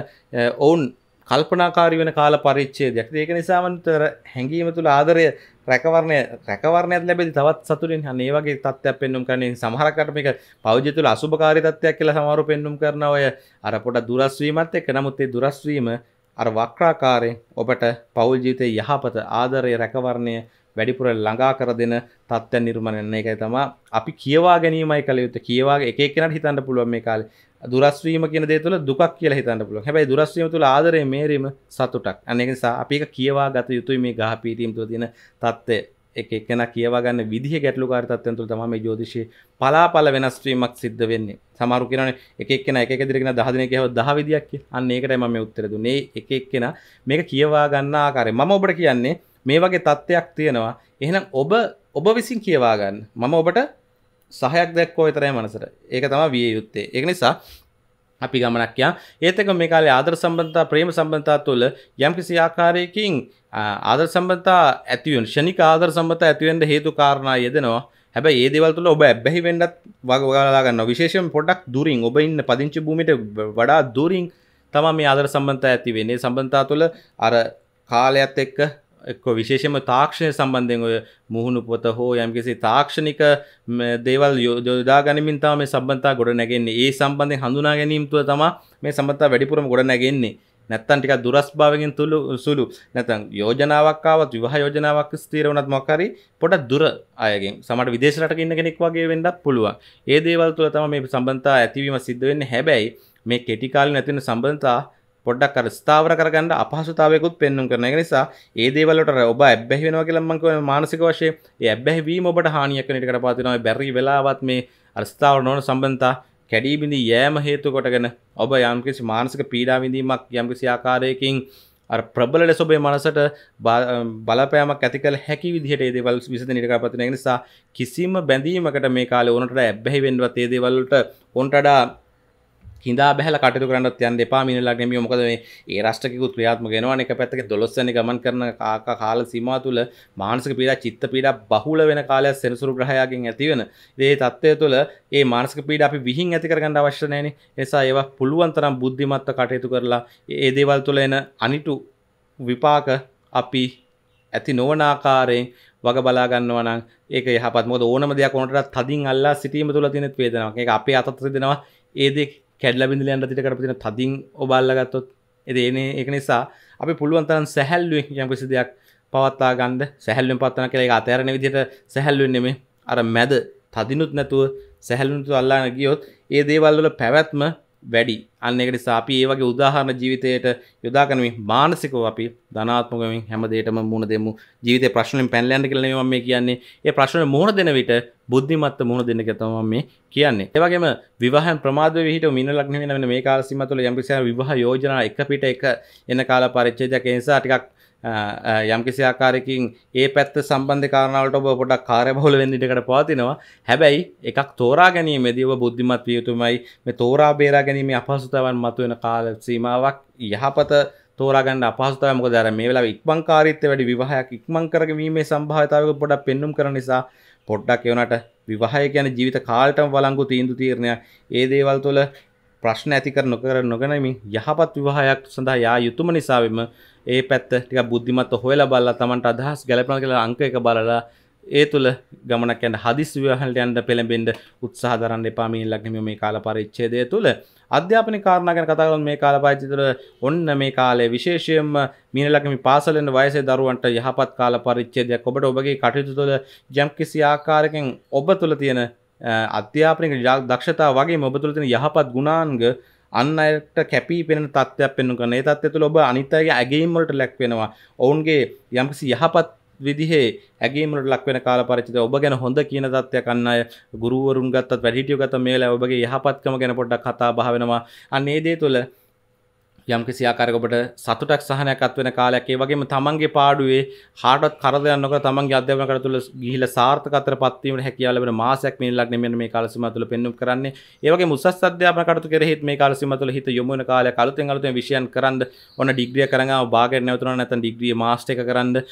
ඔවුන් කල්පනාකාරී වෙන කාල පරිච්ඡේදයක්. ඒක නිසාම නිතර හැඟීම තුළ ආදරය රැකවරණය රැකවරණයක් ලැබෙදි තවත් සතුටින් අනේ වගේ තත්ත්වයක් පෙන්වුම් කරන්නේ සමහරකට මේක පෞද්‍ය තුළ අසුභකාරී තත්ත්වයක් කියලා සමහරව පෙන්වුම් කරන අය අර පොඩ දුරස් වීමත් එක්ක නමුත් ඒ දුරස් වීම අර වක්‍රාකාරයෙන් ඔබට පෞල් ජීවිතයේ යහපත ආදරය රැකවරණය වැඩිපුර ළඟා කර දෙන තත්ත්වයන් නිර්මාණය කරන එකයි තමයි අපි කියවා ගැනීමයි කළ යුත්තේ කියවා එක එකනට හිතන්න පුළුවන් මේ කාලේ දුරස්වීම කියන දේ තුළ දුකක් කියලා හිතන්න පුළුවන්. හැබැයි දුරස්වීම තුළ ආදරය මේරීම සතුටක්. අන්න ඒක නිසා අපි ඒක කියවා ගත යුතුයි මේ ගහපීරීම් තුළ තියෙන தත්ත්වය. එක එකන කියවගන්න විදිහ ගැටලුකාර තත්ත්වයන් තුළ තමයි මේ ජ්‍යොතිෂයේ පලාපල වෙනස් වීමක් සිද්ධ වෙන්නේ. සමහරු කියනවානේ එක එක්කෙනා එක එක දිරගෙන 10 දිනක කියව 10 විදියක් කියලා. අන්න ඒකටයි මම මේ උත්තර දුන්නේ. එක එක්කෙනා මේක කියවා ගන්න ආකාරය. මම ඔබට කියන්නේ මේ වගේ தත්ත්වයක් තියෙනවා. එහෙනම් ඔබ ඔබ විසින් කියවා ගන්න. මම ඔබට සහයක් දැක්කෝ විතරයි මනසට ඒක තමයි විය යුත්තේ ඒක නිසා අපි ගමනක් යා ඒත් එක මේ කාලේ ආදර සම්බන්ධතා ප්‍රේම සම්බන්ධතා තුළ යම්කිසි ආකාරයකින් ආදර සම්බන්ධතා ඇති වෙන ෂණික ආදර සම්බන්ධතා ඇති වෙන්න හේතු කාරණා යෙදෙනවා හැබැයි ඒ දේවල් තුළ ඔබ ඇබ්බැහි වෙන්නත් වග වගලා ගන්නවා විශේෂයෙන් පොඩක් දුරින් ඔබ ඉන්න පදිංචි භූමියට වඩා දුරින් තමයි මේ ආදර සම්බන්ධතා ඇති වෙන්නේ සම්බන්ධතා තුළ අර කාලයත් එක්ක එක්ක විශේෂම තාක්ෂණය සම්බන්ධයෙන් ඔය මුහුණු පොත හෝ යම්කිසි තාක්ෂණික දේවල් යෝදා ගනිමින් තම මේ සම්බන්තා ගොඩ නැගෙන්නේ ඒ සම්බන්ධය හඳුනා ගැනීම තුළ තමා මේ සම්බන්තා වැඩිපුරම ගොඩ නැගෙන්නේ නැත්තන් ටික දුරස් භාවකින් තුළු සුළු නැතන් යෝජනාවක්කාවත් විවාහ යෝජනාවක් ස්තීරවනත් මොකරි පොට දුර අයගෙන් සමට විදේශරට ඉන්න කෙනෙක් වගේ වෙන්නක් පුළුවන් ඒ දේවල් තුළ තම මේ සම්බන්තා ඇතිවීම සිද්ධවෙන්න හැබැයි මේ කෙටිකාල නැතින සම්බන්තා පොඩ්ඩක් අර ස්ථාවර කරගන්න අපහසුතාවයකුත් පෙන්නුම් කරන එක නිසා ඒ දේවල් වලට ඔබ ඇබ්බැහි වෙනවා කියලා මම කියනවා මානසික වශයෙන් ඒ ඇබ්බැහි වීම ඔබට හානියක් වෙන ඉඩ කරපාතිනවා බැරි වෙලාවත් මේ අර ස්ථාවර නොවන සම්බන්ධතා කැඩී බිඳී යෑම හේතු කොටගෙන ඔබ යම්කිසි මානසික පීඩා විඳීමක් යම්කිසි ආකාරයකින් අර ප්‍රබල ලෙස ඔබේ මනසට බලපෑමක් ඇති කළ හැකි විදිහට ඒ දේවල් විසඳ නිරකාපතන නිසා කිසිම බැඳීමකට මේ කාලේ ඕනට ඇබ්බැහි වෙන්නවත් ඒ දේවල් වලට ඕනට වඩා හිදා බැහල කටු කරන්නත් යන් දෙපා මිනිලා ගැමිය මොකද මේ ඒ රාෂ්ට්‍රකිකු ක්‍රියාත්මක වෙනවා එක පැත්තක 12 වෙනි ගමන් කරන කාකා කාල සීමාව තුළ මානසික පීඩා චිත්ත පීඩා බහුල වෙන කාලයක් සෙනසුරු ග්‍රහයකින් ඇති වෙන මේ தත්ත්වය තුළ ඒ මානසික පීඩා අපි විහිං ඇති කරගන්න අවශ්‍ය නැහැනේ එනිසා ඒවා පුළුවන් තරම් බුද්ධිමත්ව කටයුතු කරලා ඒ දේවල් තුළ එන අනිටු විපාක අපි ඇති නොවන ආකාරයෙන් වග බලා ගන්නවා නම් ඒක යහපත් මොකද ඕනම දෙයක් ඕනටත් තදින් අල්ලා සිටීම තුළ තියෙන වේදනාවක්. ඒක අපේ අතත් දෙනවා. ඒ දෙක කැඩල බිඳලයන් රතිට කරපතින තදින් ඔබල්ලගත්තොත් එදේනේ එක නිසා අපි පුළුවන්තරන් සැහැල්ලුවෙන් යම් කිසි දෙයක් පවත්තා ගන්ඩ සැහැල්ලුවෙන් පත්වන කළ එක අතෑරණ විදිට සැහැල්ලුවෙන්නෙම අර මැද තදිනුත් නැතුව සැහැල්ලුතු අල්ලාන ගියොත් ඒ දේවල්වල පැවැත්ම වැඩි අන්න එකට සාපි ඒ වගේ උදාහරණ ජීවිතයට යොදා ගනිමින් මානසිකව අපි ධනාත්මකවමින් හැම දෙයකටම මුහුණ දෙමු ජීවිතේ ප්‍රශ්නෙන් පැනලා යන්න කියලා නෙමෙයි මම මේ කියන්නේ ඒ ප්‍රශ්නෙ මුහුණ දෙන විට බුද්ධිමත්ව මුහුණ දෙන්න කියලා තමයි මම මේ කියන්නේ ඒ වගේම විවාහයන් ප්‍රමාද වෙවි හිටු මින ලග්න වෙන මේ කාල සීමා තුළ යම් කිසි විවාහ යෝජනා එක පිට එක එන කාල පරිච්ඡේදයක් ඒ නිසා ටිකක් යම්කිසි ආකාරයකින් ඒ පැත්ත සම්බන්ධ කාරණාවලට ඔබ පොඩක් කාර්යබහුල වෙන්න ඉඩකට පවතිනවා. හැබැයි එකක් තෝරා ගැනීමේදී ඔබ බුද්ධිමත් විය යුතුමයි. මේ තෝරා බේරා ගැනීම අපහසුතාවන් මතුවෙන කාල සීමාවක් යහපත තෝරගන්න අපහසුතාවය මොකද අර මේ වෙලාවේ ඉක්මන්කාරීත්වය වැඩි විවාහයක් ඉක්මන් කරගැනීමේ සම්භාවිතාවයක පොඩක් පෙන්눔 කරන නිසා පොඩ්ඩක් ඒ වුණාට විවාහය කියන ජීවිත කාලයටම වළංගු තීන්දුව තීරණය. ඒ දේවල් තුළ ප්‍රශ්න ඇති කර නොකර නොගැනීමෙන් යහපත් විවාහයක් සඳහා යා යුතුම නිසාවෙම ඒ පැත්ත ටික බුද්ධිමත් හොයලා බලලා Tamanට අදහස් ගැලපෙනවා කියලා අංක එක බලලා ඒ තුළ ගමනක් යන හදිසි ව්‍යවහලට යන්න පෙළඹෙන්න උත්සාහ දරන්න එපා මේ ඉලක්කම මේ කාල පරිච්ඡේදය තුළ අධ්‍යාපන කාරණා ගැන කතා කරන මේ කාල පරිච්ඡේදය තුළ ඔන්න මේ කාලේ විශේෂයෙන්ම මේ ඉලක්කම පාසල් යන වයසේ දරුවන්ට යහපත් කාල පරිච්ඡේදයක් ඔබට ඔබගේ කටයුතු තුළ යම්කිසි ආකාරයකින් ඔබ තුළ තියෙන අධ්‍යාපනික දක්ෂතා වගේ ඔබ තුළ තියෙන යහපත් ගුණාංග අන්න අයට කැපී පෙන තත්වයක් පෙන්නු කරන ඒ තත්ත්ව තුළ ඔබ අනිතගේ ඇගේම්වලට ලැක්වෙනවා ඔවුන්ගේ යම්කිසි යහපත් විදිහේ ඇගේමට ලක්වෙන කාල පරිචිත ඔබ ගැන හොඳ කියන තත්ත්වයක් අන්න අය ගුරුවරුන් ගත්තත් වැඩිටිය ගත මේලා ඔබගේ යහපත්කම ගැන පොඩ්ඩක් කතා භාවෙනවා අන්න ඒ දේ තුළ යම් කිසි ආකාරයක ඔබට සතුටක් සහනයක්වත් වෙන කාලයක් ඒ වගේම තමන්ගේ පාඩුවේ කාටවත් කරදරයක් නොකර තමන්ගේ අධ්‍යාපන කටයුතු තුළ ගිහිලා සාර්ථකත්වයටපත් වීමට හැකියාව ලැබෙන මාසයක් මේ ලග්නේ මෙන්න මේ කාල සීමාව තුළ පෙන්වුම් කරන්නේ ඒ වගේම උසස් අධ්‍යාපන කටයුතු කෙරෙහිත් මේ කාල සීමාව තුළ හිත යොමු වෙන කාලයක් අලුතෙන් අලුතෙන් විෂයන් කරන්ද ඔන්න ඩිග්‍රිය කරන් ආව භාගයට නැවතුණා නැත්නම් ඩිග්‍රිය මාස්ටර් එක කරන්ද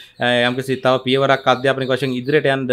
යම් කිසි තව පියවරක් අධ්‍යාපනික වශයෙන් ඉදිරියට යන්න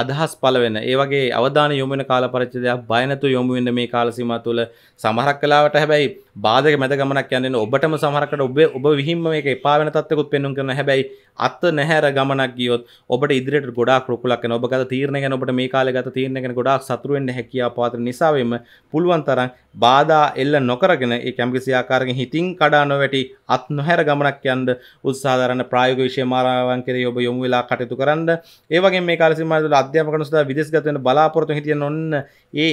අදහස් පලවෙන ඒවගේ අවධාන යොමෙන කාල පරච්චදයක් බයනතු යොමුවෙන්න මේ කාලසිම තුළ සමහරක් කලාවට හැබැයි බාධක මැද ගමනක් යන්න ඔබටම සමහරකට ඔබේ ඔබ විහිම එක පාවෙන තත්වකුත් පෙන්නුම් කරන හැබැයි අත්ත නැහැර ගමනක් ගියොත් ඔබට ඉදිරියට ගොඩාක් රුකුලක් වෙන ඔබ ගත තීරණ ගැන ඔබට මේ කාලේ ගත තීරණ ගැන ගොඩාක් සතුරු වෙන්න හැකියාව පවතින නිසාවෙම පුළුවන් තරම් බාධා එල්ල නොකරගෙන ඒ කැම්පිසි ආකාරයෙන් හිතින් කඩා නොවැටි අත් නොහැර ගමනක් යන්ද උත්සාධරන ප්‍රායෝග විශෂය මාරාවන් කෙර ඔබ යොමු වෙලා කටයුතු කරන්න ඒවගේ මේ කාලසිමාදල අධ්‍යාපකනුසද විදෙස්ගතවන බලාපොරොතු හිටිය නොන්න ඒ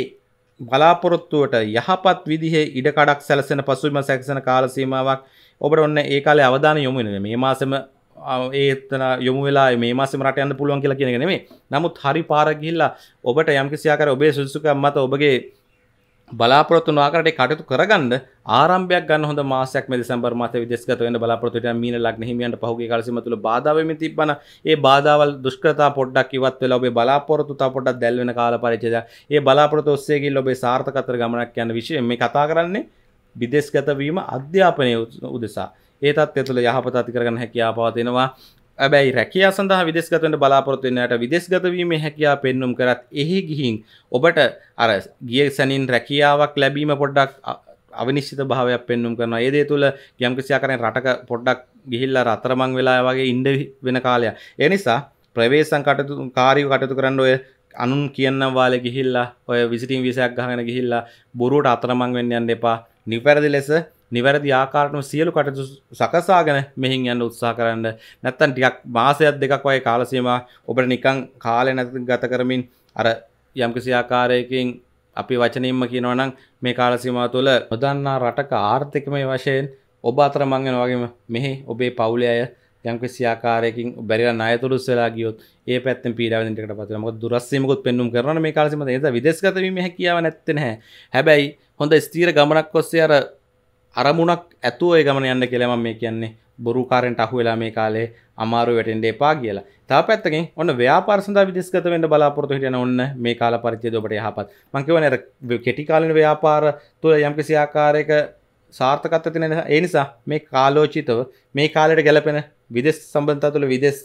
බලාපොරොත්තුවට යහපත් විදිහ ඉඩකඩක් සැලසෙන පසුම සැක්සන කාලසීමාවක් ඔබට ඔන්න ඒ කාලේ අවධාන යොමුෙන මේ මාසම ඒත්තන යොමු වෙලා මේ මාසම රට යන්න පුළුවන් කියලා කියනගෙන මේ නමුත් හරි පාරගිල්ලා ඔබට යම්කිසියාකර ඔබේ සුසුකම් මත ඔබගේ බලාපොරොත්තු නොආකාරයට කටයුතු කරගන්න ආරම්භයක් ගන්න හොඳ මාසයක් මේ දෙසැම්බර් මාසයේ විදේශගත වෙන්න බලාපොරොත්තු වෙන මීන ලග්න හිමියන්ට පහුගිය කාල සීමාව තුළ බාධා වෙමින් තිබ්බන ඒ බාධාවල් දුෂ්කරතා පොඩ්ඩක් ඉවත් වෙලා ඔබේ බලාපොරොත්තු තව පොඩ්ඩක් දැල් වෙන කාල පරිච්ඡේදය ඒ බලාපොරොත්තු ඔස්සේ ගිහින් ඔබේ සාර්ථකතර ගමනක් යන විශේෂයෙන් මේ කතා කරන්නේ විදේශගත වීම අධ්‍යාපනයේ උදෙසා ඒ තත්ත්වය තුළ යහපත ඇති කරගන්න හැකියාව පවතිනවා ඇබැයි රැකයා සඳහා විදෙස්ගතට බලාපොරත්තුවන්නට විදෙස්ගතවීම හැකයා පෙන්නුම් කරත් එහි ගිහින් ඔබට අර ගිය සැනින් රැකියාවක් ලැබීම පොඩ්ඩක් අවිනිශ්චිත භාවයක් පෙන්නුම් කරන ඒදේ තුළ යම්කිසියා කරන රටක පොඩ්ඩක් ගිහිල්ල රතරමං වෙලා වගේ ඉන්ඩ වෙන කාලය එනිසා ප්‍රවේශන් කටතු කාරීව කටතු කරන්න ඔය අනුන් කියන්නම් වාල ගිහිල්ලා ඔය විසිටිං විසයක් ගහගෙන ගිහිල්ලා බොරුවට අතරමං වෙන්න යන්න එපා නිවැරදි ලෙස නිවැරදි ආකාරටම සියලු කටයුතු සකසාගෙන මෙහින් යන්න උත්සාහ කරන්න. නැත්තම් ටිකක් මාසයක් දෙකක් වගේ කාල සීමාව ඔබට නිකන් කාලය නැති ගත කරමින් අර යම්කිසි ආකාරයකින් අපි වචනින්ම කියනවා නම් මේ කාල සීමාව තුළ නොදන්නා රටක ආර්ථිකමය වශයෙන් ඔබ අතර මං යන වගේම මෙහි ඔබේ පවුලේ අය යම්කිසි ආකාරයකින් බැරිලා ණයතුළුස් වෙලා ගියොත් ඒ පැත්තෙන් පීඩාවෙන් දෙකට පත් වෙනවා. මොකද දුරස්සීමකුත් පෙන්눔 කරනවා මේ කාලෙ සීමාව. ඒ නිසා විදේශගත වීම හැකියාව නැත්තේ නැහැ. හැබැයි හොඳ ස්ථීර ගමනක් ඔස්සේ අර අරමුණක් ඇතුව ඒ ගමන යන්න කියලා මම මේ කියන්නේ බොරු කාරෙන්ට අහු වෙලා මේ කාලේ අමාරු වැටෙන්න එපා කියලා. තව පැත්තකින් ඔන්න ව්‍යාපාර සඳහා විදේශගත වෙන්න බලාපොරොත්තු හිටියන ඔන්න මේ කාල පරිච්ඡේදය ඔබට යහපත්. මම කියවනේ අර කෙටි කාලින ව්‍යාපාර තුළ යම්කිසි ආකාරයක සාර්ථකත්වය තියෙන ඒ නිසා මේ කාලෝචිතව මේ කාලයට ගැලපෙන විදේශ සම්බන්ධතා තුළ විදේශ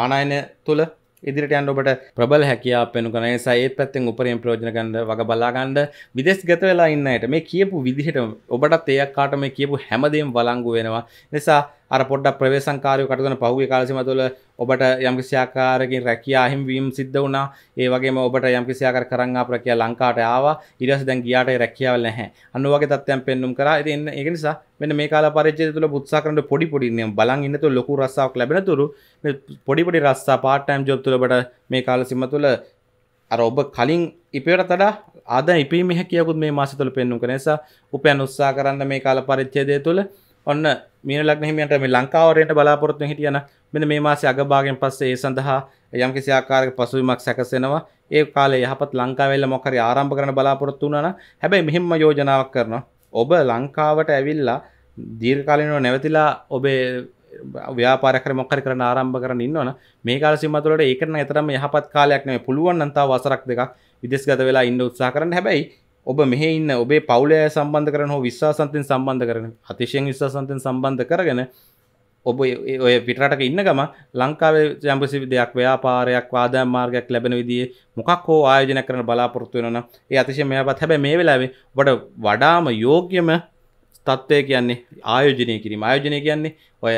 ආනයන තුළ ඉදිරිට යන්න ඔබට ප්‍රබල හැකියා පෙනු කන නිසා ඒත් පැත්තෙන් උපරිම ප්‍රයෝජන ගන්න වග බලා ගන්න විදේශ ගත වෙලා ඉන්නයට මේ කියපු විදිහට ඔබටත් ඒයක් කාට මේ කියපු හැමදේම වළංගු වෙනවා නිසා අර පොඩ්ඩ ප්‍රවේශංකාරය කටගන පහුගේ කාලසිම තුළ ඔබට යම්කිසියාකාරකින් රැකයා හිම්වීම් සිද්ධ වුණා ඒවගේ ඔබට යම්කිසියාකර කරන්න ප්‍රකයා ලංකාට ආවා ඉරස දැන් ගියාට රැකියාවල නැහැ අනුවගේ තත්වයන් පෙන්නුම් කරා ඉතින් ඒක නිසා මෙන්න මේ කාල පරිච්ඡේදය තුළ උත්සාහ කරන පොඩි පොඩි නියම බලන් ඉන්න තුළ ලොකු රස්සාවක් ලැබෙන තුරු මේ පොඩි පොඩි රස්සා part time job තුළ ඔබට මේ කාලසීම තුළ අර ඔබ කලින් ඉපේට තඩා ආද ඉපීම හැකියකුත් මේ මාස තුළ පෙන්නුම් කරන නිසා උපයන් උත්සාහ කරන්න මේ කාල පරිච්ඡේදය තුළ ඔන්න මීන ලග්න හිමියන්ට මේ ලංකාවරයට බලාපොරොත්තු හිටියන මෙන්න මේ මාසේ අගභාගයෙන් පස්සේ ඒ සඳහා යම් කිසි ආකාරයක පසුබිමක් සැකසෙනවා ඒ කාලේ යහපත් ලංකාවෙල්ල මොකක් හරි ආරම්භ කරන්න බලාපොරොත්තු වුණා නම් හැබැයි මෙහෙම යෝජනාවක් කරනවා ඔබ ලංකාවට ඇවිල්ලා දීර්ඝ කාලිනව නැවතිලා ඔබේ ව්‍යාපාරයක් හරි මොකක් හරි කරන්න ආරම්භ කරන්න ඉන්නවනම් මේ කාල සීමාව තුළ ඒකට නම් එතරම් යහපත් කාලයක් නෙමෙයි පුළුවන් නම් තව වසරක් දෙකක් විදේශගත වෙලා ඉන්න උත්සාහ කරන්න හැබැයි ඔබ මෙහ ඉන්න ඔබේ පවුලය සම්බන්ධ කරන හෝ විශ්වාසන්තෙන් සම්බන්ධ කරන අතිශයෙන් විශ්වාසන්තෙන් සම්බන්ධ කරගෙන ඔබ ඔය පිටරටක ඉන්න ගම ලංකාවේ ජම්පසි දෙයක් ව්‍යාපාරයක් වාදා මාර්ගයක් ලැබෙන විදිේ මොකක් හෝ ආයෝජන කරන බලාපොරත්තු වෙනන ඒ අතිශය මෙයාපත් හැබැ මේ වෙලාවේ බට වඩාම යෝග්‍යම තත්ත්වය කියන්නේ ආයෝජනය කිරීම ආයෝජනය කියන්නේ ඔය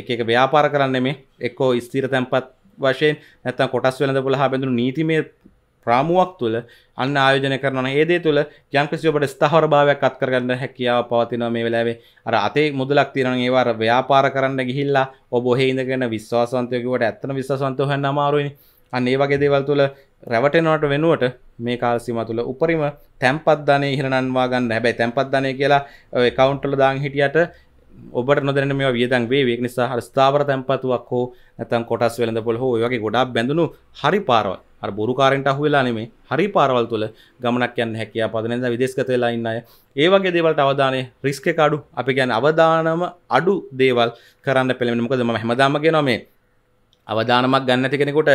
එක එක ව්‍යාපාර කරන්න මේ එක්කෝ ස්තීර තැන්පත් වශයෙන් නැත්තම් කොටස් වෙලඳ පුළ හා බැඳු නීතිමේ රාමුවක් තුළ අන්න ආයෝජන කරන ඒදේ තුළ යම්කිසිඔබට ස්ථහර භාවයක් අත්කරගන්න හැකියාව පවතින මේ වෙලාවේ අර අතේ මුදලක් තියෙන ඒවාර ව්‍යාපාර කරන්න ගිහිල්ලා ඔබ හහිදගෙන විශ්වාසන්තයකවට ඇත්තන විශ්වාසන්තයහන්න අමාරුවනි අන්න ඒ වගේ දේවල් තුළ රැවටෙනවට වෙනුවට මේ කාල්සිම තුළ උපරිම තැම්පත්ධනය හිරණන්වා ගන්න හැබැයි තැම්පත්ධනය කියලා කවුන්ටල දාං හිටියට ඔබට නොදැන මේ වියදන් වේවෙක් නිසා හර ස්ථාවර තැන්පතුවක් හෝ නැතන් කොටස් වෙළඳ පොල් හෝ වගේ ගොඩා බැඳුණු හරි පාරවල් අර බොරු කාරෙන්ට අහු වෙලා නෙමේ හරි පාරවල් තුළ ගමනක් යන්න හැකියා පදන නිසා විදේශගත වෙලා ඉන්න අය ඒ වගේ දේවල්ට අවධානය රිස්ක් එක අඩු අපි කියන්නේ අවදානම අඩු දේවල් කරන්න පෙළඹෙන මොකද මම හැමදාම කියනවා මේ අවදානමක් ගන්න නැති කෙනෙකුට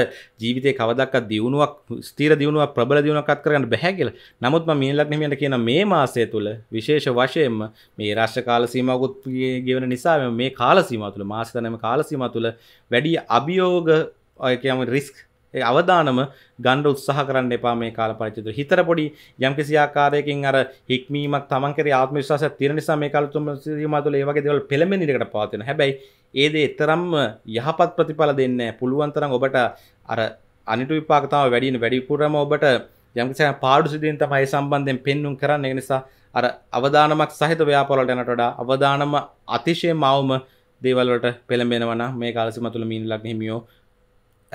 ජීවිතේ කවදක්වත් දියුණුවක් ස්ථිර දියුණුවක් ප්‍රබල දියුණුවක් අත් කරගන්න බෑ කියලා. නමුත් මම මීන ලග්න හිමියන්ට කියන මේ මාසය තුල විශේෂ වශයෙන්ම මේ රාශ්‍ය කාල සීමාවකුත් ගෙවන නිසා මේ කාල සීමාව තුල මාසික නැම කාල සීමාව තුල වැඩි අභියෝග ඒ කියන්නේ රිස්ක් ඒ අවදානම ගණ්ඩ උත්සාහ කරන්න එපා මේ කාල පරිච්ඡේදය. හිතර පොඩි යම්කිසි ආකාරයකින් අර හික්මීමක් Taman කරේ ආත්ම විශ්වාසයක් තියෙන නිසා මේ කාල තුම සීමා තුළ ඒ වගේ දේවල් පෙළඹෙන ඉඩකට පවත් වෙනවා. හැබැයි ඒ දේ තරම්ම යහපත් ප්‍රතිඵල දෙන්නේ නැහැ. පුළුවන් තරම් ඔබට අර අනිතු විපාක තමයි වැඩි වෙන වැඩි පුරම ඔබට යම්කිසි පාඩු සිදුවෙන් තමයි ඒ සම්බන්ධයෙන් පෙන්눔 කරන්නේ. ඒ නිසා අර අවදානමක් සහිත ව්‍යාපාරවලට යනට වඩා අවදානම අතිශය මවම දේවල්වලට පෙළඹෙනවා නම් මේ කාලසීමා තුළ මීන ලග්න හිමියෝ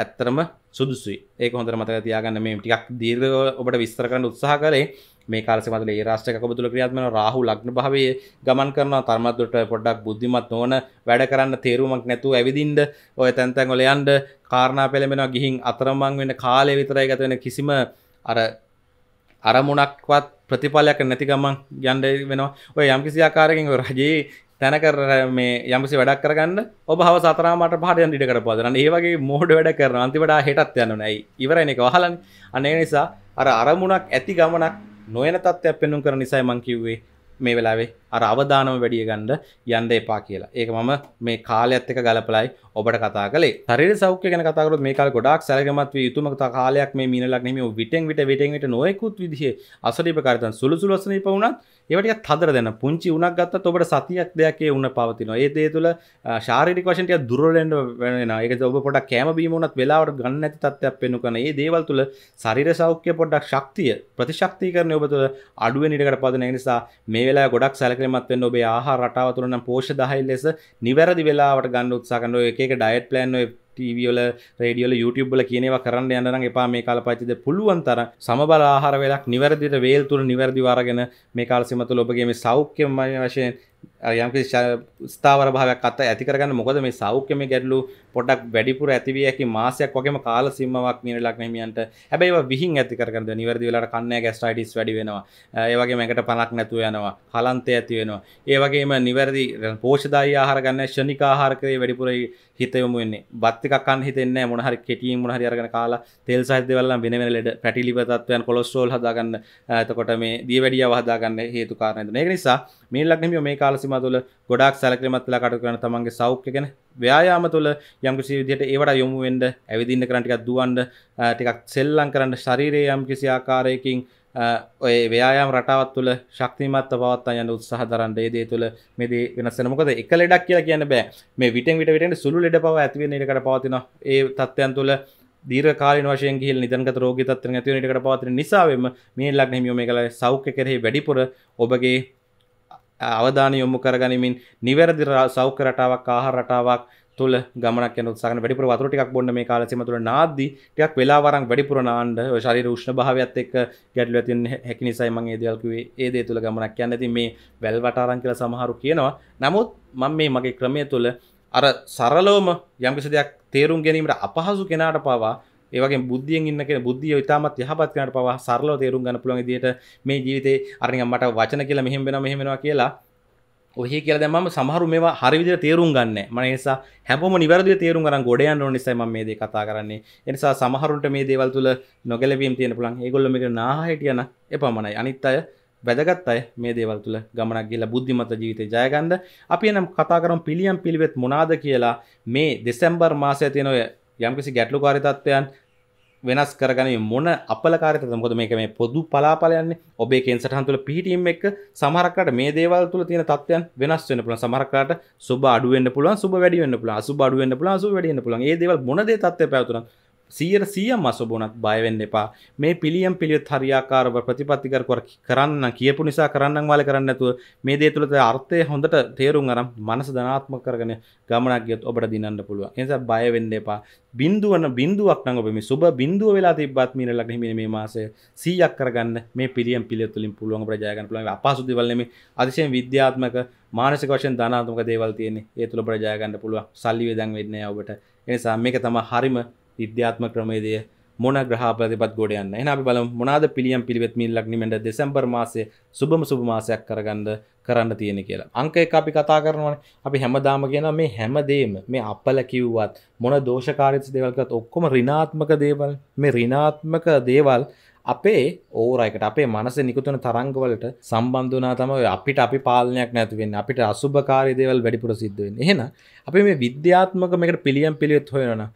ඇත්තරම සුදුසුයි ඒක හොඳ මතක තියාගන්න මේ ටිකක් දීර්ග ඔබට විස්තර කරන්න උත්සාහ කරේ මේ කාලෙ මතල ඒ රාෂ්ට්‍රක කොබතුල ක්‍රියාත්මක රාහු ලග්න භාවයේ ගමන් කරනවා තර්මද්දොට පොඩ්ඩක් බුද්ධිමත් නොවන වැඩ කරන්න තේරුමක් නැතුව ඇවිදින්න ඔය තැන් තැන් වල යන්න කාරණා පෙළඹෙනවා ගිහින් අතරමං වෙන කාලය විතරයි ගත වෙන කිසිම අර අරමුණක්වත් ප්‍රතිඵලයක් නැති ගමන් යන්න වෙනවා ඔය යම් කිසි ආකාරකින් රජයේ තැනකර මේ යමසි වැඩක් කරගන්න ඔබ හව සතරමට පහරයන් ඉඩ කරපදන ඒවගේ මෝඩ වැඩ කරන අන්තිවටා හෙටත් යන්න නැයි ඉවරණ එක වහලන් අනේ නිසා අර අරමුණක් ඇති ගමනක් නොයන තත්ත්වයක් පෙන්නුම් කර නිසයි මංකිව්වේ මේ වෙලාවේ අර අවධානම වැඩිය ගණ්ඩ යන්ඩ එපා කියලා ඒක මම මේ කාලයත් එක ගලපලයි ඔබට කතා කලේ තරි සෞඛ්‍ය ගැන කතරු මේකල් ගොඩක් සැරගමත් වේ යුතුමක කාලයක් මේ මිනලක් නෙම විටෙන් විට විටෙන් විට නොයකුත් විදිහේ අසරිප කරතන් සුළුසුලසනීප වුණත් ඒවට හදර දෙන්න පුංචි උනක් ගත්තත් ඔබට සතියක් දෙයක් ඒ උන්න පවතිනවා ඒ දේ තුළ ශාරිරික වශයෙන් ටිකක් දුර්වලෙන්ඩ වෙන ඒක ඔබ පොඩක් කෑම බීම වුණත් වෙලාවට ගන්න නැති තත්ත්වයක් පෙන්වන කරන ඒ දේවල් තුළ ශරීර සෞඛ්‍ය පොඩ්ඩක් ශක්තිය ප්‍රතිශක්තිකරණය ඔබ තුළ අඩුවෙන් ඉඩකට පදින ඒ නිසා මේ වෙලාවේ ගොඩක් සැලකිලිමත් වෙන්න ඔබේ ආහාර රටාව තුළ නම් පෝෂ්‍ය දහයිල් ලෙස නිවැරදි වෙලාවට ගන්න උත්සාහ කරන ඔය එක එක ඩයට් ප්ලෑන් ඔය ටීවියල රඩියල යුටබල කියනව කරන්න යන්නන එපා මේ කාල පච්චිද පුළුවන් තර සමබල ආහර වෙලක් නිවැරදිට වේල් තුළ නිවැරදි වාරගෙන මේ කාල සිමතුල ඔබගේ මේ සෞඛ්‍යමය වශයෙන් යම්කි ස්ථාවර භාවයක් අත ඇතිකරගන්න මොකද මේ සෞඛ්‍යම ගැඩලු පොඩක් වැඩිපුර ඇතිවිය හැකි මාසයක් වගේම කාල සීමාවක් නියම ලග්නහිමියන්ට හැබැයි ඒවා විහිං ඇති කරගන්න දෙන නිවැරදි වෙලාවට කන්නේ ගැස්ට්‍රයිටිස් වැඩි වෙනවා ඒ වගේම එකට පණක් නැතුව යනවා කලන්තය ඇති වෙනවා ඒ වගේම නිවැරදි පෝෂදායි ආහාර ගන්න ශනික ආහාර ක්‍රේ වැඩිපුර හිත යොමු වෙන්නේ බත් එකක් කන්න හිතෙන්නේ මොන හරි කෙටියෙන් මොන හරි අරගෙන කාලා තෙල් සහිත දේවල් නම් වෙන වෙන ලෙඩ පැටි ලිප තත්ත්වයන් කොලෙස්ටරෝල් හදාගන්න එතකොට මේ දිය වැඩිය වහදාගන්න හේතු කාරණය දුන. ඒක නිසා මේ ලග්නමිය මේ කාල සීමාව තුළ ගොඩාක් සැලකිලිමත් වෙලා කටයුතු කරන තමන්ගේ සෞඛ්‍ය ගැන ව්‍යයාම තුළ යම්කිසි විදියට ඒවට යොමු වෙන්ඩ ඇවිදින්න කරටිකක් දුවන්ඩ ටිකක් සෙල්ලං කරන්න ශරීරය යම් කිසි ආකාරයකින් ඔය ව්‍යයාම් රටාවත් තුළ ශක්තිමත්ත පවත්තා යන්න උත්සාහ දරන්න ඒ දේ තුළ මෙද වෙනස්සන මොකද එක ලෙඩක් කියලා කියන්න බෑ මේ විටෙන් විට විට සුළු ලෙඩ පව ඇතිවෙන එකට පවතින ඒ තත්ත්වයන් තුළ දීර කාල වශය ගිල් නිදන්ක රෝග තත්ව ඇතිවනට පවතින නිසාවම මේ ලක් හිමියෝ මේ කළ සෞඛ්‍ය කරෙහි වැඩිපුර ඔබගේ අවධානය යොමු කරගනිමින් නිවැරදි සෞඛ්‍ය රටාවක් ආහාර රටාවක් තුළ ගමනක් යන උත්සාහන වැඩිපුර වතුර ටිකක් බොන්න මේ කාලේ සීම තුළ නාද්දි ටිකක් වෙලා වරන් වැඩිපුර නාන්න ඔය ශරීර උෂ්ණ භාවයත් එක්ක ගැටලුව ඇති වෙන හැකි නිසායි මම මේ දේවල් කිව්වේ ඒ දේ තුළ ගමනක් යන්න ඉතින් මේ වැල් වටාරම් කියලා සමහරු කියනවා නමුත් මම මේ මගේ ක්‍රමය තුළ අර සරලවම යම්කිසි දෙයක් තේරුම් ගැනීමට අපහසු කෙනාට පවා ඒවගේ බුද්ධියෙන් ඉන්න කෙන බුද්ධිය ඉතාමත් යහපත් කෙනාට පවා සරලව තේරුම් ගන්න පුළුවන් විදිහට මේ ජීවිතේ අර නිකන් මට වචන කියලා මෙහෙම වෙනවා මෙහෙම වෙනවා කියලා ඔහි කියලා දැන් මම සමහරු මේවා හරි විදිහට තේරුම් ගන්නෑ. මම ඒ නිසා හැමෝම නිවැරදිව තේරුම් ගන්න ගොඩ යන්න ඕන නිසා මම මේ දේ කතා කරන්නේ. ඒ නිසා සමහරුන්ට මේ දේවල් තුල නොගැලපීම් තියෙන පුළුවන්. ඒගොල්ලෝ මේක නාහයට යන එපමණයි. අනිත් අය වැදගත් අය මේ දේවල් තුළ ගමනක් ගිහිල්ලා බුද්ධිමත් ජීවිතේ ජයගන්න. අපි එනම් කතා කරමු පිළියම් පිළිවෙත් මොනවාද කියලා මේ දෙසැම්බර් මාසයේ තියෙන ඔය යම්කිසි ගැටලු කාරිතත්වයන් වෙනස් කරගන මොන අපලකාරත මොද මේක මේ පොදු පලාපලයන්නේ ඔබේ කෙන්සටහන් තුළ පිහිටීම එක් සමරකට මේ දේවල් තුළ තියෙන තත්වයන් වෙනස් වෙන පුළන් සමරකට සුබ අඩුවෙන්න්න පුළුවන් සුබ වැඩිවෙන්න පුළන් සුබ අඩුවෙන්න්න පුළන් සුබ වැඩින්න පුළන් ඒ දේවල් මොනදේ තත්ව පැවතුරන් සියයට සියම් අසබනක් බයවෙන්න එපා මේ පිළියම් පිළියොත් හරියාකාරව ප්‍රතිපත්තිකර කර කරන්න කියපු නිසා කරන්න වාල කරන්න ඇතුව මේ දේ තුළත අර්ථය හොඳට තේරුම් අරම් මනස ධනාත්ම කරගෙන ගමනක් ගියොත් ඔබට දිනන්න පුළුවන් එනිසා බයවෙන්න එපා බින්දුවන බින්දුවක් නම් ඔබ මේ සුබ බින්දුව වෙලා තිබ්බත් මීන ලග්න හිමිනේ මේ මාසය 100ක් කරගන්න මේ පිළියම් පිළියොත් තුලින් පුළුවන් ඔබට ජය ගන්න පුළුවන් අපහසු දේවල් නෙමෙයි අතිශයින් විද්‍යාත්මක මානසික වශයෙන් ධනාත්මක දේවල් තියෙන්නේ ඒ තුල ඔබට ජය ගන්න පුළුවන් සල්ලි වේදන් වෙන්නේ නැහැ ඔබට එනිසා මේක තමයි හරිම විද්‍යාත්ම ක්‍රමේදය මොන ග්‍රහපතිපත් ගොඩයන්න එන අපි බල මොනාද පිළියම් පිළිවෙත් මිල්ලක් නිමට දෙසැම්බර් මාසය සුබම සුබමාසයක් කරගන්න කරන්න තියෙන කියලා අංක එක අපි කතා කරනවන අපි හැමදාම කියන මේ හැමදේම මේ අපල කිව්වත් මොන දෝෂකාරිත දෙවල්කත් ඔක්කොම රිනාත්මක දේවල් මේ රිනාත්මක දේවල් අපේ ඕරයිකට අපේ මනස නිකුතුන තරංගවලට සම්බන්ධනා තම අපිට අපි පාලනයක් නැතිවෙන් අපිට අසුභකාරි දේවල් වැඩිපුර සිද්ධුවෙන් එහෙන අපි මේ විද්‍යාත්මක මේකට පිළියම් පිළිවෙත් හොයනවා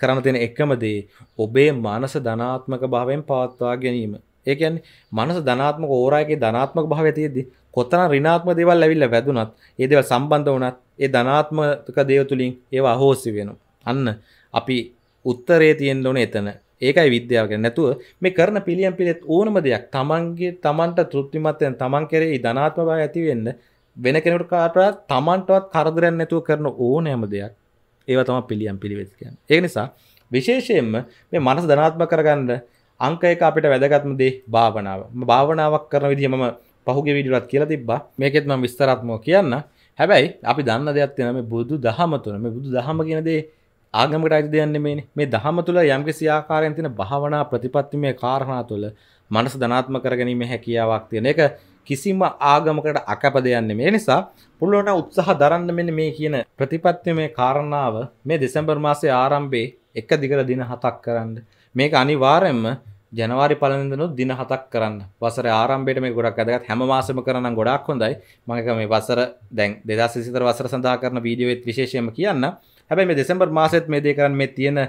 කරන්න තියෙන එකම දේ ඔබේ මනස ධනාත්මක භාවයෙන් පවත්වා ගැනීම. ඒ කියන්නේ මනස ධනාත්මක ඕරායකේ ධනාත්මක භාවය තියෙද්දි කොතන ඍණාත්මක දේවල් ඇවිල්ලා වැදුනත් ඒ දේවල් සම්බන්ධ වුණත් ඒ ධනාත්මක දේව තුලින් ඒවා අහෝසි වෙනවා. අන්න අපි උත්තරේ තියෙන්න ඕනේ එතන. ඒකයි විද්‍යාව කියන්නේ නැතුව මේ කරන පිළියම් පිළියෙත් ඕනම දෙයක් තමන්ගේ තමන්ට තෘප්තිමත් වෙන තමන් කෙරෙහි ධනාත්මභාවය ඇති වෙන්න වෙන කෙනෙකුට කාටවත් තමන්ටවත් කරදරයක් නැතුව කරන ඕනෑම දෙයක් ඒව තම පිළියම් පිළිවෙත්කයන් ඒ නිසා විශේෂයෙන්ම මේ මනස ධනාත්ම කරගන්න අංක එක අපිට වැදගත්ම දේ භාවනාව භාවනාවක් කරන විදිහ මම පහුගේ විඩියෝවත් කියලා තිබ්බා මේකෙත් මම විස්තරාත්මකව කියන්න හැබැයි අපි දන්න දෙයක් තියෙනවා මේ බුදු දහම තුන මේ බුදු දහම කියන දේ ආගමකට අයිති දෙයක් නෙමෙයිනේ මේ දහම තුල යම්කිසි ආකාරයෙන් තියෙන භාවනා ප්‍රතිපත්තිමේ කාරණා තුල මනස ධනාත්ම කරගැනීමේ හැකියාවක් තියෙන එක කිසිම ආගමකට අකපදයන්නේ මේ නිසා පුළුවන උත්සාහ දරන්න මෙන මේ කියන ප්‍රතිපත්ති මේ කාරණාව මේ දෙසැම්බර් මාසේ ආරම්භේ එක දිගට දින හතක් කරන්න මේක අනිවාරෙන්ම ජනවාරි පලඳනු දින හතක් කරන්න වසර ආරම්භයට මේ ගොඩක් අදගත් හැම මාසම කරන ගොඩක් හොඳයි මක මේ වසර දැන් දෙදා සිතර වසර සඳහා කරන වීඩියෝත් විශේෂයම කියන්න හැබැයි මේ දෙසැම්බර් මාසෙත් මේ දේ කරන්න මේ තියෙන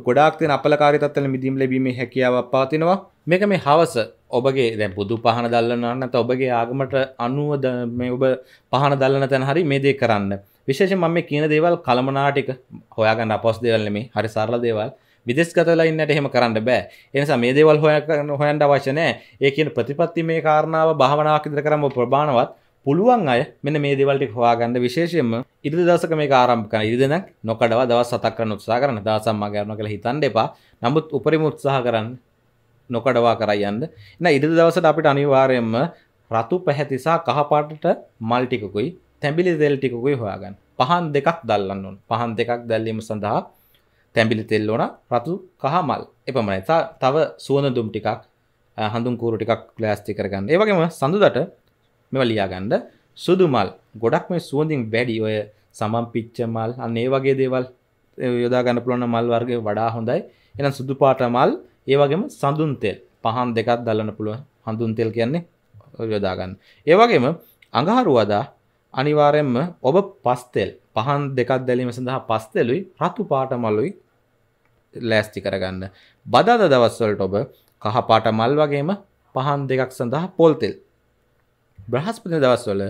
ගොඩක්තින අපලකාරිතත්වල මිදීම් ලැබීමේ හැකියාවක් පාතිනවා මේක මේ හවස ඔබගේ දැ බුදු පහන දල්ලන්නන්නත ඔබගේ ආගමට අනුවද මේ ඔබ පහන දල්ලන තැන හරි මේ දේ කරන්න විශේෂ මම කියන දේවල් කළමනාටික හොයාගන්න අපොස් දෙවල්න මේ හරි සරල දේවල් විදෙස්ගතලා ඉන්නට එහෙම කරන්න බෑ එනිසා මේ දේවල් හොය හොයන්ට අවශ්‍යනෑ ඒ කියන ප්‍රතිපත්ති මේ කාරණාව භාවනාවක් ඉදිර කරම ප්‍රමාණවත් පුළුවන් අය මෙන්න මේ දෙවල්ටි හවාගන්න විශේෂයෙන්ම ඉරිදි දවසක මේ ආරම්භ කරන ඉරිදෙනක් නොකඩවා දවස් හතක් කරන්න උත්සාහ කරන දවසක් මම කරනවා කියලා හිතන්න එපා. නමුත් උපරිම උත්සාහ කරන්න නොකඩවා කර යන්න. එහෙනම් ඉරිදි දවසට අපිට අනිවාර්යයෙන්ම රතු පැහැති සහ කහ පාටට මල් ටිකකුයි තැඹිලි තෙල් ටිකකුයි හොයාගන්න. පහන් දෙකක් දැල්ලන්න ඕන. පහන් දෙකක් දැල්වීම සඳහා තැඹිලි තෙල් ඕන රතු කහ මල්. එපමණයි. තව සුවඳ දුම් ටිකක් හඳුන් කූරු ටිකක් ප්ලාස්ටික් කරගන්න. ඒ වගේම සඳුදට මේවා ලියාගන්න සුදු මල් ගොඩක් මේ සුවඳින් වැඩි ඔය සමම් පිච්ච මල් අන්න ඒ වගේ දේවල් යොදා ගන්න පුළුවන් මල් වර්ගය වඩා හොඳයි එහෙනම් සුදු පාට මල් ඒ වගේම සඳුන් තෙල් පහන් දෙකක් දල්ලන්න පුළුවන් හඳුන් තෙල් කියන්නේ යොදා ගන්න ඒ වගේම අඟහරුවාදා අනිවාර්යෙන්ම ඔබ පස් තෙල් පහන් දෙකක් දැලීම සඳහා පස් තෙලුයි රතු පාට මලුයි ලෑස්ති කරගන්න බදාදා දවස්වලට ඔබ කහ පාට මල් වගේම පහන් දෙකක් සඳහා පොල් තෙල් බ්‍රහස්පති දවස්වල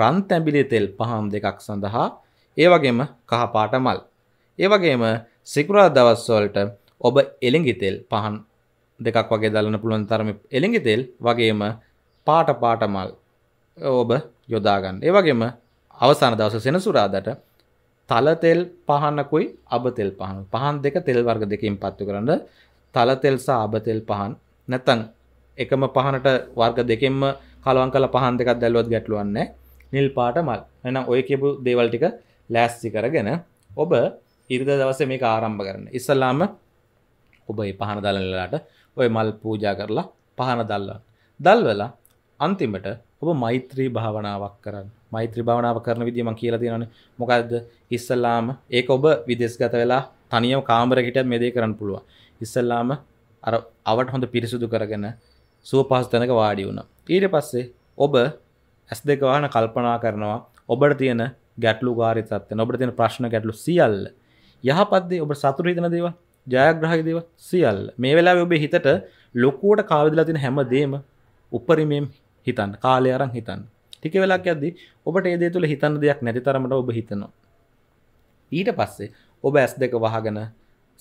රන් තැඹිලි තෙල් පහම් දෙකක් සඳහා ඒ වගේම කහපාට මල්. ඒ වගේම සිකුරාදා දවස්වලට ඔබ එළඟි තෙල් පහන් දෙකක් වගේ දල්ලන්න පුළුවන් තරම එළඟි තෙල් වගේම පාට පාට මල් ඔබ යොදා ගන්න. ඒ වගේම අවසාන දවස සෙනසුරාදාට තල තෙල් පහනකුයි අබ තෙල් පහන. පහන් දෙක තෙල් වර්ග දෙකකින් පත්තු කරන්න තල තෙල් සහ අබ තෙල් පහන් නැත්නම් එකම පහනට වර්ග දෙකෙන්ම කලවන් කල පහන් දෙකක් දැල්ලුවත් ගැටලුවන්නේ නිල් පාට මල් එහෙනම් ඔය කියපු දේවල් ටික ලෑස්ති කරගෙන ඔබ ඉරිද දවසේ මේක ආරම්භ කරන්න ඉස්සල්ලාම ඔබ මේ පහන දැල්ලලාට ඔය මල් පූජා කරලා පහන දැල්ලන්න දැල්වලා අන්තිමට ඔබ මෛත්‍රී භාවනාවක් කරන්න මෛත්‍රී භාවනාව කරන විදිය මම කියලා තියෙනවානේ මොකද්ද ඉස්සල්ලාම ඒක ඔබ විදේශගත වෙලා තනියම කාමරයක හිටියත් මේ දේ කරන්න පුළුවන් ඉස්සල්ලාම අර අවට හොඳ පිරිසුදු කරගෙන සුවපහසු තැනක වාඩි වුණා ඊට පස්සේ ඔබ ඇස් දෙකවාන කල්පනා කරනවා ඔබට තියෙන ගැටලු ගාරිතත්ය නොබට තියෙන ප්‍රශ්න ගැටලු සියල්ල යහපත්දේ ඔබ සතුරීතන දේව ජයග්‍රහහි දේව සියල් මේ වෙලා ඔබේ හිතට ලොකුවට කාවිදලා තින හැමදේම උපරිමයම් හිතන් කාලය අරං හිතන් ටික වෙලාක් ඇද්දි ඔබට ඒදේ තුළ හිතන්න දෙයක් නැති තරමට ඔබ හිතනවා ඊට පස්සේ ඔබ ඇස් දෙක වහගෙන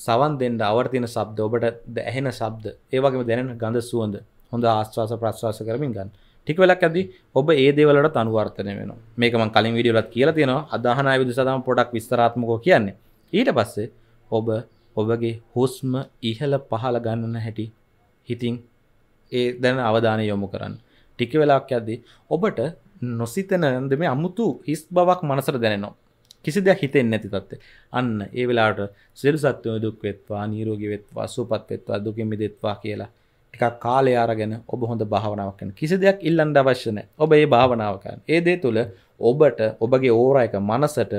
සවන් දෙන්න අවර්තින සබ්ද ඔබට ඇහෙන සබ්ද ඒවගේම දැනෙන ගඳ සුවඳ හොඳ ආස්වාස ප්‍රශ්වාස කරමින් ගන්න ටික වෙලක් ඇදි ඔබ ඒ දේවලට අනුවර්තනය වෙනවා මේක මම කලින් වීඩියෝලත් කියලා තියෙනවා අදාහන ආයුධ සදාම පොඩක් විස්තරාත්මකව කියන්නේ ඊට පස්සේ ඔබ ඔබගේ හුස්ම ඉහළ පහළ ගන්න හැටි හිතින් ඒ දැන අවධානය යොමු කරන්න ටික වෙලාක් ඇද්දි ඔබට නොසිතනද මේ අමුතු හිස් බවක් මනසට දැනෙනවා කිසි දෙයක් හිතෙන් නැති තත්ත අන්න ඒ වෙලාට සිරු සත්වය දුක් වෙත්වා නීරෝගි වෙත්වා සුපත් වෙත්වා දුකින් මිදෙත්වා කියලා ටිකක් කාලය අරගෙන ඔබ හොඳ භාවනාවක් කරන. කිසි දෙයක් ඉල්ලන්න අවශ්‍ය නැහැ. ඔබ ඒ භාවනාව කරන. ඒ දේ තුල ඔබට ඔබගේ ඕරා එක මනසට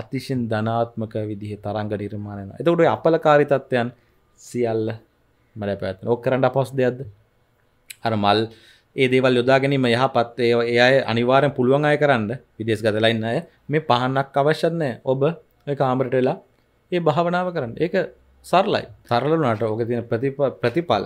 අතිශයින් ධනාත්මක විදිහේ තරංග නිර්මාණය වෙනවා. එතකොට ඔය අපලකාරී තත්ත්වයන් සියල්ල මලපැවැත්වෙන. ඔක් කරන්න අපහසු දෙයක්ද? අර මල් ඒ දේවල් යොදා ගැනීම යහපත් ඒ අය අනිවාර්යෙන් පුළුවන් අය කරන්න විදේශගත ලා ඉන්න අය මේ පහන්නක් අවශ්‍ය නැහැ. ඔබ ඒ කාමරට වෙලා ඒ භාවනාව කරන්න. ඒක සරලයි. සරල වුණාට ඔක තියෙන ප්‍රතිඵල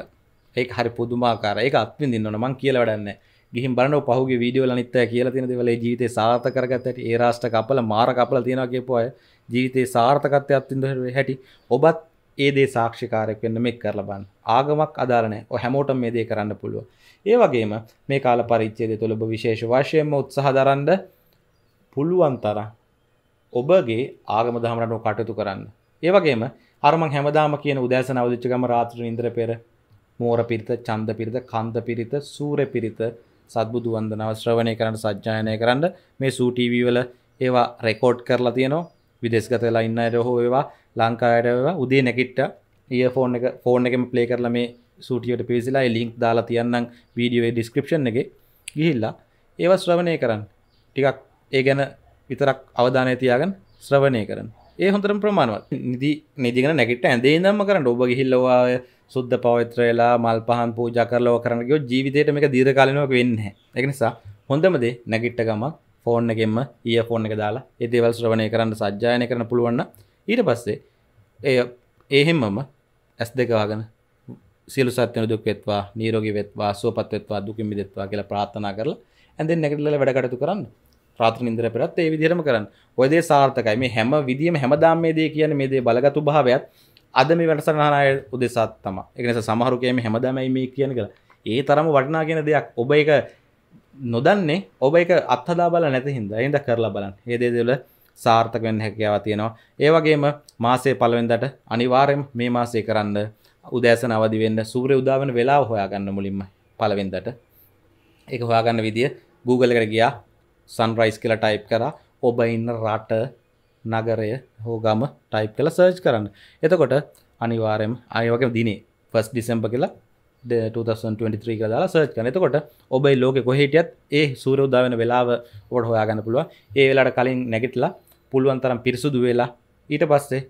ඒ හරි පුදුමාකාර එක අත්විඳින්න ඕන මං කියලා වැඩන්නේ ගිහින් බලන්න පහුගේ වීඩියෝවල අනිත් අය කියලා තියෙන දේවල් ඒ ජීවිතේ සාර්ථක කරගත්තට ඒ රාෂ්ට්‍ර කපල මාර කපල තියනවා කියපු අය ජීවිතේ සාර්ථකත්වය අත්විඳ හැටි ඔබත් ඒ දේ සාක්ෂිකාරයක් වෙන්න මේක කරලා බලන්න ආගමක් අදාළ නැහැ ඔය හැමෝටම මේ දේ කරන්න පුළුවන් ඒ වගේම මේ කාල පරිච්ඡේදය තුළ ඔබ විශේෂ වශයෙන්ම උත්සාහ දරන්න පුළුවන් තරම් ඔබගේ ආගම දහමරටම කටයුතු කරන්න ඒ වගේම අරමං හැමදාම කියන උදෑසන අවදිච්ච ගම රාත්‍රියේ ඉඳලා පෙර මෝර පිරිත චන්ද පිරිත කන්ද පිරිත සූර පිරිත සත්බුදු වන්දනාව ශ්‍රවණය කරන්න සජ්ජායනය කරන්න මේ සූටීවී වල ඒවා රෙකෝඩ් කරලා තියෙනවා විදෙස්ගත වෙලා ඉන්න අයට හෝ ඒවා ලංකායට ඒවා උදේ නැගිට්ට ඒ ෆෝන් එක ෆෝන් එකම ප්ලේ කරලා මේ සූටියට පිවිසිලා ලිංක් දාලා තියන්නම් වීඩියෝේ ඩිස්ක්‍රපෂන් එක ගිහිල්ලා ඒවා ශ්‍රවණය කරන්න ටිකක් ඒ ගැන විතරක් අවධානය තියාගෙන ශ්‍රවණය කරන්න ඒ හොඳරම් ප්‍රමාණවත් නිදි නිදිගෙන නැගට ඇදේ නම්ම කරන්න ඔබ ගිහිල්ලවා සුද්ද පවිත්‍රයලා මල් පහන් පූජ කරලව කරනකෝ ජීවිතයට මේක දීරකාලනක වෙන්න එක නිසා හොඳමදේ නැගිට්ට ගම ෆෝන් එකෙන්ම ඒ ෆෝන් එක දාලා ඒදේවල් ශ්‍රවණය කරන්න සජ්ජායනය කරන පුළුවන්න ඊට පස්සේ එය ඒහෙම්මම ඇස් දෙකවාගෙන සියලු සත්‍යන දුක් වෙත්වා නීරෝගී වෙත්වා සුවපත් වෙත්වා දුකින් මිදෙත්වා කියලා ප්‍රාර්ථනා කරලා ඇඳෙන් නැගිටලා වැඩ කටයුතු කරන්න රාත්‍රී නින්දර පෙරත් ඒ විදිහටම කරන්න. ඔය දේ සාර්ථකයි. මේ හැම විදියම හැමදාම මේ දේ කියන්නේ මේ දේ බලගත්ු භාවයත් අද මේ වැඩසටහන අය උදෙසාත් තමයි. ඒක නිසා සමහරු කියන්නේ හැමදාමයි මේ කියන කියලා. ඒ තරම වටිනා කියන දෙයක් ඔබ ඒක නොදන්නේ ඔබ ඒක අත්හදා බලලා නැති හින්දා. එහෙනම් කරලා බලන්න. මේ දේ දෙවල සාර්ථක වෙන්න හැකියාව තියෙනවා. ඒ වගේම මාසයේ පළවෙනිදාට අනිවාර්යයෙන් මේ මාසයේ කරන්න උදෑසන අවදි වෙන්න සූර්ය උදා වෙන වෙලාව හොයාගන්න මුලින්ම පළවෙනිදාට. ඒක හොයාගන්න විදිය Google එකට ගියා සන්රයිස් කියලා ටයිප් කර ඔබ ඉන්න රට නගරය හෝ ගම ටයිප් කළ සර්ච් කරන්න එතකොට අනිවාරයම අයවගේ දිනේ ෆස් ඩිසම්ප කියලා 2023 කදාලා සර්ච් කන එතකොට ඔබයි ලෝක කොහහිටියත් ඒ සූරෝදා වෙන වෙලාව ඔට හොයාගන්න පුළුව ඒ වෙලාට කලින් නැගටලා පුළුවන් තරම් පිරිසුදු වෙලා ඊට පස්සේ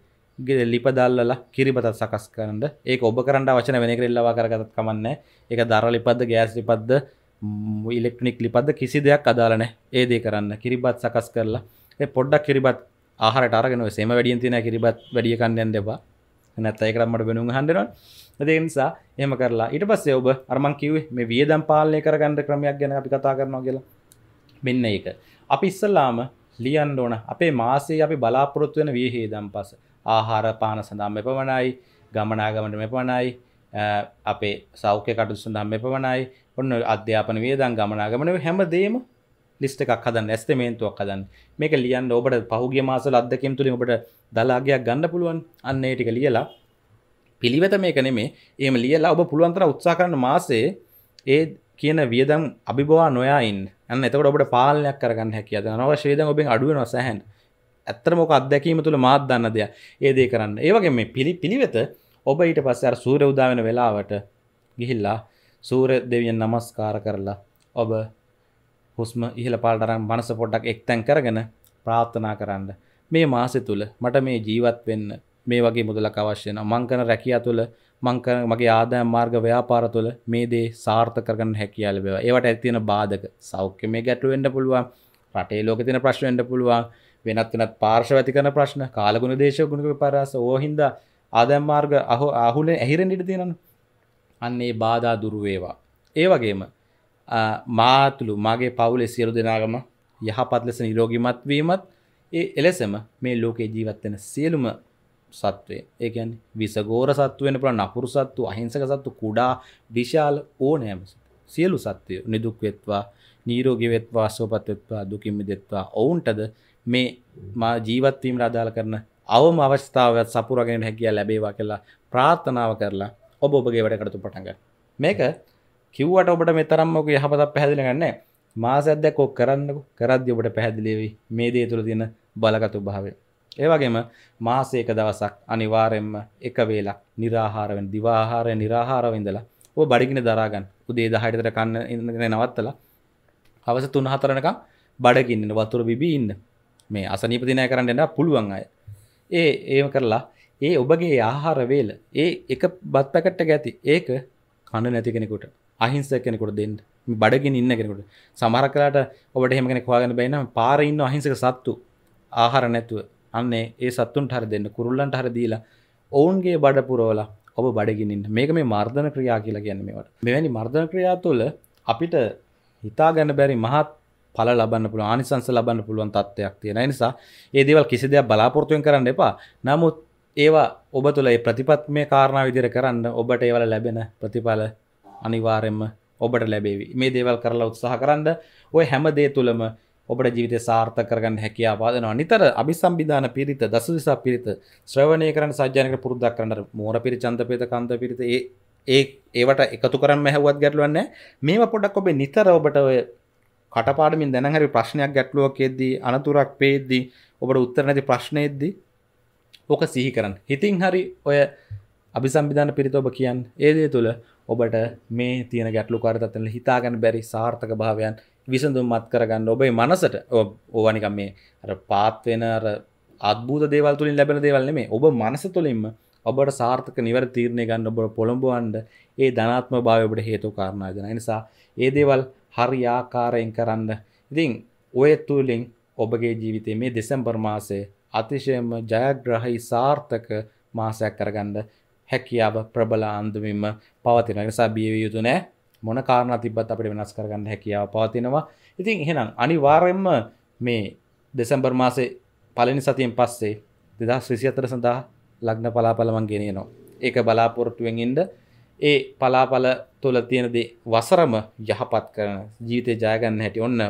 ගෙ ලිපදල්ලලා කිරිබතත් සකස් කරන්න ඒ ඔබ කරන්න වචන වෙන කරල්ලවා කරගතත් කමන්න එක දර ලිපද ගෑස් ලිපද්ද ඉලෙක්ට්‍රොනික් ලිපද කිසි දෙයක් අදාලන ඒදේ කරන්න කිරිබත් සකස් කරලා ඒ පොඩ්ඩක් කිරිබත් ආහරට අරගෙන සේම වැඩියෙන් තියෙන කිරිබත් වැඩිය කන්නයන් දෙපා නැත්ත ඒකරම්මට වෙනුම් හන්ඩෙනවා ඒ නිසා එහම කරලා ඊට පස්සේ ඔබ අරමන් කිව්වේ මේ වියදම් පාලනය කරගන්න ක්‍රමයක් ගැන අපි කතා කරනවා කියලා මෙන්න ඒක අපි ඉස්සල්ලාම ලියන්න ඕන අපේ මාසේ අපි බලාපොරොත්තු වෙන වියහේදම් පස ආහාර පාන සඳහම් මෙපමණයි ගමනාගමට මෙපමණයි අපේ සෞඛ්‍ය කටු සඳහම් මෙපමණයි ඔන්න අධ්‍යාපන වේදන් ගමනාගමන හැමදේම ලිස්ට එකක් හදන් ඇස්තමේන්තුවක් හදන් මේක ලියන් ඔබට පහුගේ මාසල අදකම් තුරින් ඔබට දලාගයක් ගන්න පුළුවන් අන්න ඒ ටික ලියලා පිළිවෙත මේක නෙමේ ඒම ලියලා ඔබ පුළුවන්තර උත්සා කරන මාසේ ඒ කියන වියදම් අභිබවා නොයායින් අන්න එතකට ඔබට පාලනයක් කරගන්න හැකියද අනවශ්‍යේද ඔබෙන් අඩුවෙන සැහන් ඇත්තරමොක අත්දැකීම තුළ මාත් දන්න දෙයක් ඒදේ කරන්න ඒවගේ මේ පිළි පිළිවෙත ඔබ ඊට පස්ස අර සූර උදාවෙන වෙලාවට ගිහිල්ලා සූර දෙවියන් නමස්කාර කරලා ඔබ හුස්ම ඉහළ පාලටරම් මනස පොඩ්ඩක් එක්තැන් කරගෙන ප්‍රාර්ථනා කරන්න මේ මාසෙ තුළ මට මේ ජීවත් වෙන්න මේ වගේ මුදලක් අවශ්‍යන මංකන රැකියා තුළ මංකන මගේ ආදායම් මාර්ග ව්‍යාපාර තුළ මේ දේ සාර්ථක කරගන්න හැකියාව ලැබෙවා. ඒවට ඇති තියෙන බාධක සෞඛ්‍ය මේ ගැටලු වෙන්න පුළුවන්. රටේ ලෝකේ තියෙන ප්‍රශ්න වෙන්න පුළුවන්. වෙනත් වෙනත් පාර්ශ්ව ඇති කරන ප්‍රශ්න, කාලගුණ දේශගුණික විපර්යාස ඕහින්දා ආදායම් මාර්ග අහු අහුලෙන් ඇහිරෙන්න ඉඩ තියෙනවා. අන්නේ බාධා දුරුවේවා. ඒ වගේම මාතුළු මගේ පවුලෙ සියලු දෙනාගම යහපත් ලෙස නිරෝගිමත්වීමත් ඒ එලෙසම මේ ලෝකේ ජීවත්වෙන සියලුම සත්වය ඒකන් විසගෝර සත්වවෙන පුළ නපුරු සත්තු අහිංසක සත්තු කුඩා විශාල ඕනෑම සියලු සත්වය නිදුක්වෙත්වා නීරෝගිවෙත්වා සෝපත්වෙත්වා දුකින්මිදෙත්වා ඔවුන්ටද මේ මා ජීවත්වීම රදාල කරන අවම අවස්ථාවත් සපුරගෙන හැකිය ලැබේවා කියලා ප්‍රාර්ථනාව කරලා ඔබ ඔබගේ වැඩ කරතු පටන්ග මේක කිව්වට ඔබට මෙතරම්මක යහපතක් පැහැදිලගන්න මාසදැකෝ කරන්නක කරද්‍ය ඔබට පැහැදිලේවි මේ දේ තුළ තියෙන බලකතු භාවය. ඒවගේම මාසේක දවසක් අනිවාරෙන්ම එක වේලා නිරාහාරවෙන් දිවාහාරය නිරාහාරවිඳලා ඔ බඩිගෙන දරාගන්න උදේ දහයටතර කන්න ඉගෙන නවත්තලා හවස තුන් හතරනක බඩගින්න වතුර බිබී ඉන්න මේ අසනීපතිනය කරන්න එන්න පුළුවන් අය ඒ ඒම කරලා ඒ ඔබගේ ආහාර වේල ඒ එක බත් පැකට්ට ඇති ඒක කන්න නැති කෙනෙකුට අහිංස කෙනෙකුට දෙන්න බඩගෙන ඉන්න කෙනෙකුට සමහර කලාට ඔබට එහෙම කෙනෙක් හොයාගන්න බැරි නම් පාරේ ඉන්න අහිංසක සත්තු ආහාර නැතුව අන්නේ ඒ සත්තුන්ට හරි දෙන්න කුරුල්ලන්ට හරි දීලා ඔවුන්ගේ බඩ පුරවලා ඔබ බඩගිනින්න මේක මේ මර්ධන ක්‍රියා කියලා කියන්නේ මේවට මෙවැනි මර්ධන ක්‍රියා තුළ අපිට හිතා ගන්න බැරි මහත් පල ලබන්න පුළුව ආනිසංස ලබන්න පුළුවන් තත්වයක් තියෙන නිසා ඒ දේවල් කිසි දෙයක් බලාපොරතුවෙන් කරන්න එපා නමුත් ඒවා ඔබ තුළ ඒ ප්‍රතිපත්මය කාරණ විදිර කරන්න ඔබට ඒවල ලැබෙන ප්‍රතිඵල අනිවාරෙන්ම ඔබට ලැබේවි මේ දේවල් කරලා උත්සාහ කරන්න ඔය හැම දේ තුළම ඔබට ජීවිත සාර්ථ කරගන්න හැකියා පාදනවා නිතර අභිසම්බිධාන පිරිත දසදිසා පිරිත ශ්‍රවණය කරන සජ්‍යනක පුරුද්දක් කරන්න මෝර පිරි චන්තපේත කන්ත පිරිත ඒ ඒ ඒවට එකතු කරන්න හැවත් ගැටලුවන්න මේම පොඩක් ඔබේ නිතර ඔබට ඔය කටපාඩමින් දැනහැරි ප්‍රශ්නයක් ගැටලුවකෙද්දී අනතුරක් පේද්දී ඔබට උත්තර නැති ප්‍රශ්නයද්දී ඕක සිහි කරන්න හිතින් හරි ඔය අභි සම්බිධාන පිරිත ඔබ කියන් ඒදේ තුළ ඔබට මේ තියෙන ගැටලු කාරතත්වල හිතාගන්න බැරි සාර්ථක භාවයන් විසඳුම් මත් කරගන්න ඔබේ මනසට ඕවනිකම් මේ පාත්වෙන අත්බූත දේවල් තුළින් ලැබෙන දේවල්න්නේ මේ ඔබ මනස තුළින්ම ඔබට සාර්ථක නිවර තීරණය ගන්න ඔබට පොළඹුවන්ඩ ඒ ධනාත්ම භාවඔබට හේතු කාරණාදන නිසා ඒ දේවල් හරි ආකාරයෙන් කරන්න ඉතිං ඔය තුළින් ඔබගේ ජීවිතය මේ දෙසම්පර්මාසය අතිශයම ජයග්‍රහයි සාර්ථක මාසයක් කරගන්න හැකියාව ප්‍රබල අන්දමින්ම පවතින නිසා බියවිය යුතු නෑ මොන කාරණ තිබත් අපිට වෙනස් කරගන්න හැකියාව පවතිනවා ඉතින් එහෙනම් අනිවාර්යෙන්ම මේ දෙසැම්බර් මාසේ පලනි සතියෙන් පස්සේ දෙදස් විසි අතර සඳහා ලග්න පලාපලමන් ගෙනයනවා ඒක බලාපොරොට්ටුවෙන්ඉන්ඩ ඒ පලාපල තුළ තියෙනදේ වසරම යහපත් කරන ජීවිතය ජයගන්න හැටි ඔන්න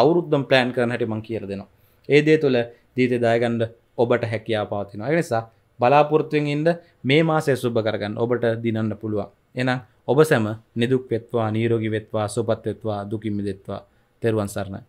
අවුරුද්ධම් ප්ලෑන් කරන හැටි මං කියර දෙනවා ඒ දේ තුළ දීතදායගන්ඩ ඔබට හැකයා පාතින නිසා බලාපොරත්තුවෙන් ඉන්ඩ මේ මාසය සුබ කරගන්න ඔබට දිනන්න පුළුවන් එනම් ඔබ සැම නිදුක් වෙත්වා නීරෝගි වෙත්වා සුපත් වෙත්වා දුකිම්මි දෙත්වා තෙරුවන් සරණයි